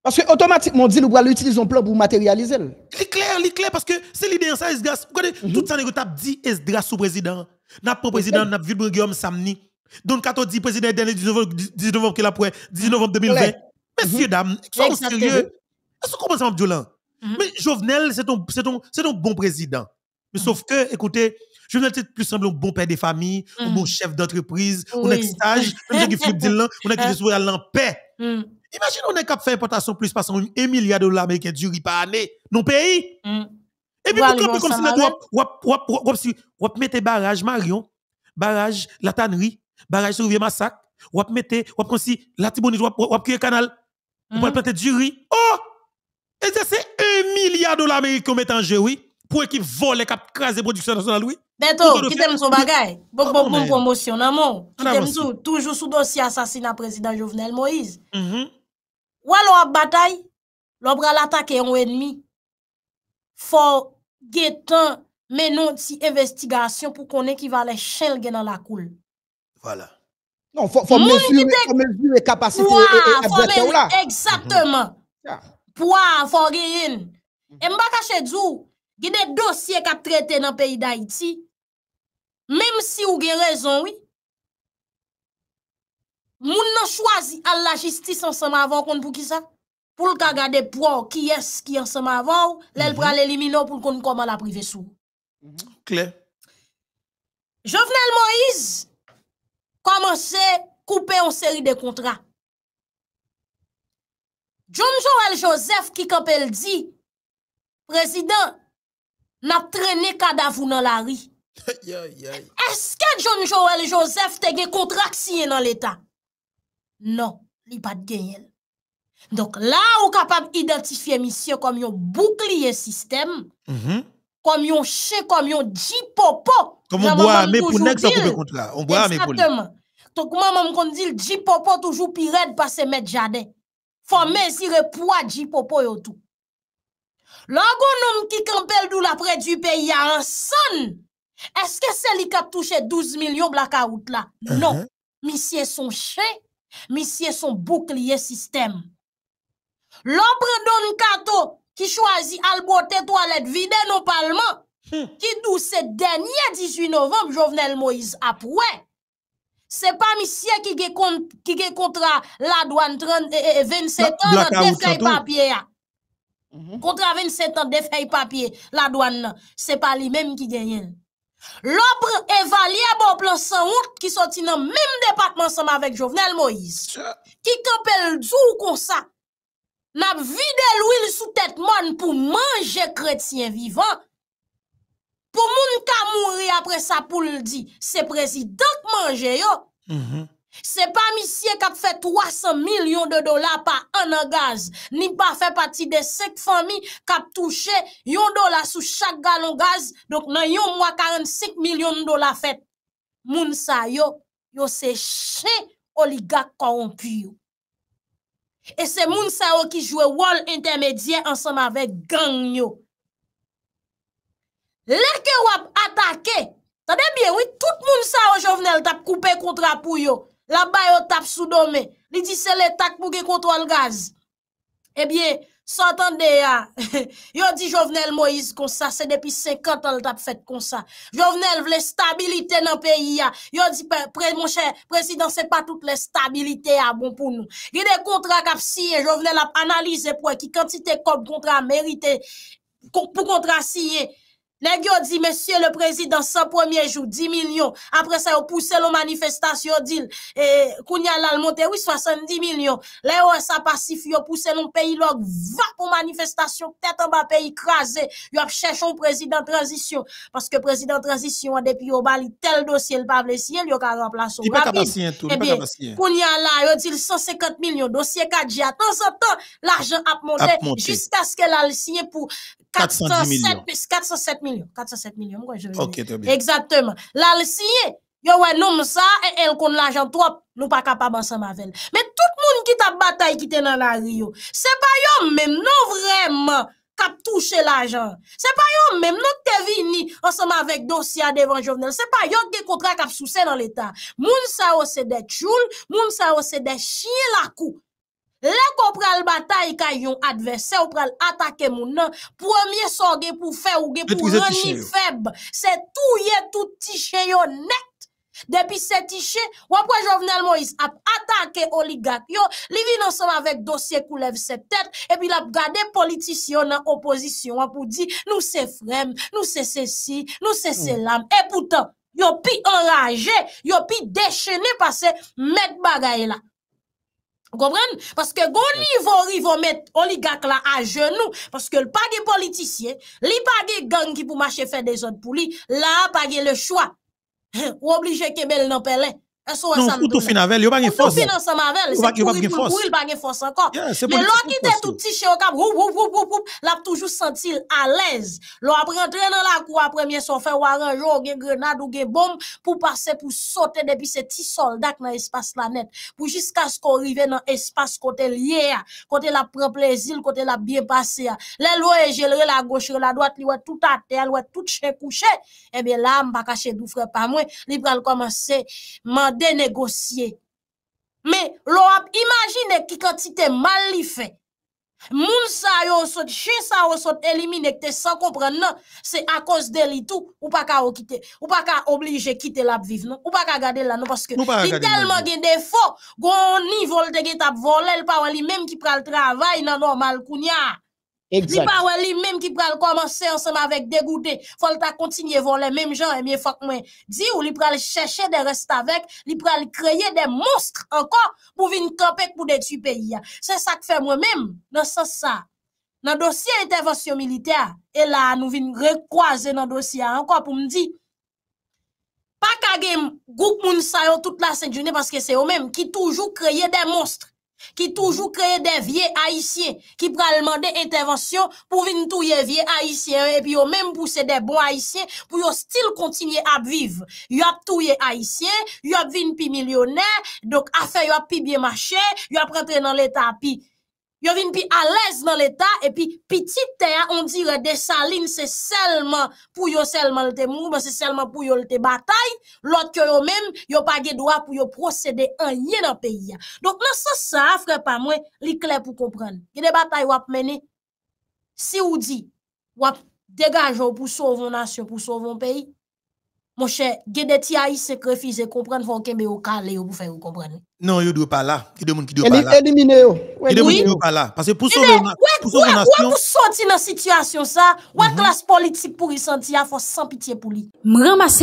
Parce que automatiquement, dit, nous allons l'utiliser un plan pour matérialiser. C'est clair, c'est clair, parce que c'est l'idée en ça, Esdras. Regardez, mm tout ça, nous t'a dit Esdras sous président. N'a pas président, n'a vu Guillaume samedi. Donc, quand on dit président, 19 novembre, 19 novembre 2020. Messieurs, mhm. dames, soyons sérieux. Est-ce que vous comprenez ça, Mm. Mais Jovenel, c'est ton, ton, ton, bon président. Mais mm. sauf que, écoutez, Jovenel, c'est plus semble un bon père de famille, un mm. bon chef d'entreprise, oui. un ex-stage, même qui dit là, on a qui se en paix. Imagine, on est capable faire importation plus passant 1 milliard de dollars américains du riz par année, nos pays. Et puis, pourquoi, comme si on doit mettre barrage Marion, barrage la tannerie, barrage sur le massacre, on mettre, on comme si la Tibonite, on créer canal, on planter du riz. Oh! Et c'est milliards de dollars américains mettent en jeu, oui, pour équipe voler, cap craser production nationale, oui. Beto, qui t'aime son bagage? Bon, bon, bon, promotion, non, mon. Toujours sous dossier assassinat président Jovenel Moïse. Mhm. Ou alors, bataille, l'on l'attaque est un ennemi. Faut guetter mais non, si investigation pour connaître qui va les chien dans la coule. Voilà. Non, faut, faut mesurer, faut mesurer capacité. Exactement. Mhm. poids faut gagner. E mba ka chedzou, gine dosye ka trete nan peyi da iti, mem si ou gen rezonwi, moun nan chwazi al la jistis an seman avan konn pou kisa, pou l ka gade pou an ki eski an seman avan, l el mhm. pral elimino pou l konn konman la prive sou. Mhm. Kler. Jovenel Moïse, koman se koupe an seri de kontra. John Joel Joseph ki kapel di, Président, n'a traîné cadavre dans la rue. Est-ce que John Joel Joseph te gen signé dans l'État? Non, il pas de Donc là, on est capable d'identifier monsieur comme un bouclier système, mhm. comme un chien, comme un jipopo. Comme on boit, mais pour nek sa poube contre On boit, Exactement. Donc, maman, dis dit le jipopo toujours pire parce que mettre jardin. mettre si le poids jipopo et tout. Lago noum ki kempel dou la pre du peyi a anson, eske seli kap touche 12 milyon bla kaout la? Uh-huh. Non, misye son che, misye son boukliye sistem. Lopre don kato ki chwazi albo te toalet vide nou palman, ki hmm. dou se denye 18 novem, Jovenel Moïse apwe. Se pa misye ki ge kontra la douan 27 an de sey papye a. Kontra 27 an de fèy papye la douan nan, se pa li menm ki genyen. L'obre e valye bo plan san out ki soti nan menm departman san mavek Jovenel Moïse. Ki kapel djou kon sa, nap vide l'ouil sou tèt man pou manje kretien vivan. Po moun ka mouri apre sa pou l'di, se prezidant manje yo. Mh mh. Se pa misye kap fè 300 milyon de dola pa an an gaz, ni pa fè pati de sek fami kap touche yon dola sou chak galon gaz, dok nan yon mwa 45 milyon dola fèt. Mounsa yo, yo se chè oligak konpiyo. E se mounsa yo ki jwe wall intermedyen ansanm avek gang yo. Lèke wap atake, tade bie wè, tout mounsa yo jovnel tap koupe kontra pou yo. la bay yo tap sou dome, li di se le tak pou ge kontrol gaz. Ebyen, eh s'entende ya, yo di Jovenel Moïse kon sa, se depi 50 an le tap fet kon sa. Jovenel vle stabilite nan peyi ya, yo di pre mon chè, presidence pa tout le stabilite ya bon pou nou. Ge de kontra kap siye, Jovenel ap analize pou ek, ki kantite kop kontra merite, pou kontra siye, Les gars dit, monsieur le président, 100 premier jour, 10 millions. Après ça, ils poussé la manifestation, dit, et Kounia l'a monté, oui, 70 millions. Les ça pacifie, ils poussé le pays, log, va pour manifestation, tête en bas, pays écrasé. Ils ont un président transition. Parce que président transition, depuis, au bali tel dossier, le pas si, il a remplacé. Il rapide. Hein, eh bien, hein. Kounia là, dit 150 millions, dossier 4 tant temps l'argent a monté, jusqu'à ce qu'elle a signé pour 407 millions. 407 millions. 407 millions, je veux dire. Exactement. Là, le signe yo ouais, non, ça, et elle kon l'argent trop, nous pas capable ensemble avec elle. Mais tout le monde qui t'a bataille qui t'est dans la Rio, c'est pas yo même, non vraiment cap touché l'argent. C'est pas yo même non t'es venu ensemble avec dossier devant Jovenel. C'est pas yo qui contrat cap sous dans l'état. Moun sa oh, c'est des tchouls, moun sa oh, c'est des chiens la cou. Lèk ou pral batay ka yon advesè, ou pral atake moun nan, premye son gen pou fer ou gen pou reni feb, se touye tout tichè yon net. Depi se tichè, wapwa Jovenel Moïse ap atake oligat yo, li vi nan seman vek dosye kou lev sep tèt, epi lap gade politisyon nan oposisyon wap ou di, nou se frem, nou se se si, nou se se lam, epoutan, yon pi oranje, yon pi deche ne pase met bagaye la. Gomen, paske goni vori vomet oligak la a jenou, paske l page politisyen, li page gangi pou mache fè de zon pou li, la page le chwa. Ou oblije kebel nan pelè. SOS non, ou tout fin avec, il y a pas de force. Tout fin ensemble avec, c'est pour il pour il pas de force encore. Mais l'autre qui était tout petit chez au cap, l'a toujours senti à l'aise. L'on après rentrer dans la cour après premier son fait ou ou une grenade ou une bombe pour passer pour sauter depuis ces petits soldats dans l'espace la net pour jusqu'à ce qu'on arrive dans l'espace côté lié, côté la prend plaisir, côté la bien passé. Les lois gérer la gauche la droite, li tout à terre, tout chez couché. et eh bien là, m'pas cacher d'où frère pas moins, il va commencer de négocier. Mais l'on imagine qui quantité mal li fait. Moun sa yo sot, chien sa yo que tu te sans comprendre non, c'est à cause de lui tout ou pas ka quitter ou pas ka oblige quitter la vivre non, ou pas ka garder là non parce que il tellement gen défaut, gon niveau de gen tap voler pa li même qui le travail dans normal kounya. Li pa wè li mèm ki pral komanse ansèm avèk degoutè, folta kontinye von lè, mèm jan emye fòk mwen. Di ou li pral chèche de rest avèk, li pral kreye de monstre ankon pou vin kampèk pou de tupè yè. Se sa k fè mwen mèm, nan se sa, nan dosye intervensyon militea, e la nou vin rekwaze nan dosye ankon pou m di. Pak agèm, gouk moun sayon tout la sè djounè, paske se yo mèm, ki toujou kreye de monstre. Ki toujou kreye de vie ayisye, ki pralman de intervensyon pou vin touye vie ayisye, epi yo menm pouse de bon ayisye pou yo stil kontinye ap viv. Yo ap touye ayisye, yo ap vin pi milyonè, dok afe yo ap pi bie mache, yo ap rentre nan le tapie. yo vin pi alez nan l'Etat, e pi piti teya, on di re de salin, se selman pou yo selman lte mou, se selman pou yo lte batay, lot ke yo men, yo pa ge dwa pou yo procede anye nan peyi ya. Donk nan se sa, fre pa mwen, li kle pou kompren. Ge de batay wap meni, si ou di, wap degajo pou sovon nasyon, pou sovon peyi, Mon cher, Gedeti aïe ti qui refuse de comprendre, vont kembe pour faire comprendre. Non, ne doit pas là. Qui demande doit pas là. pas là parce que pour son nation. Pour sortir dans situation ça, la mhm. classe politique pour y sentir faut sans pitié pour lui.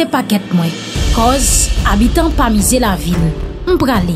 paquet moi. Cause habitant pas la ville. aller.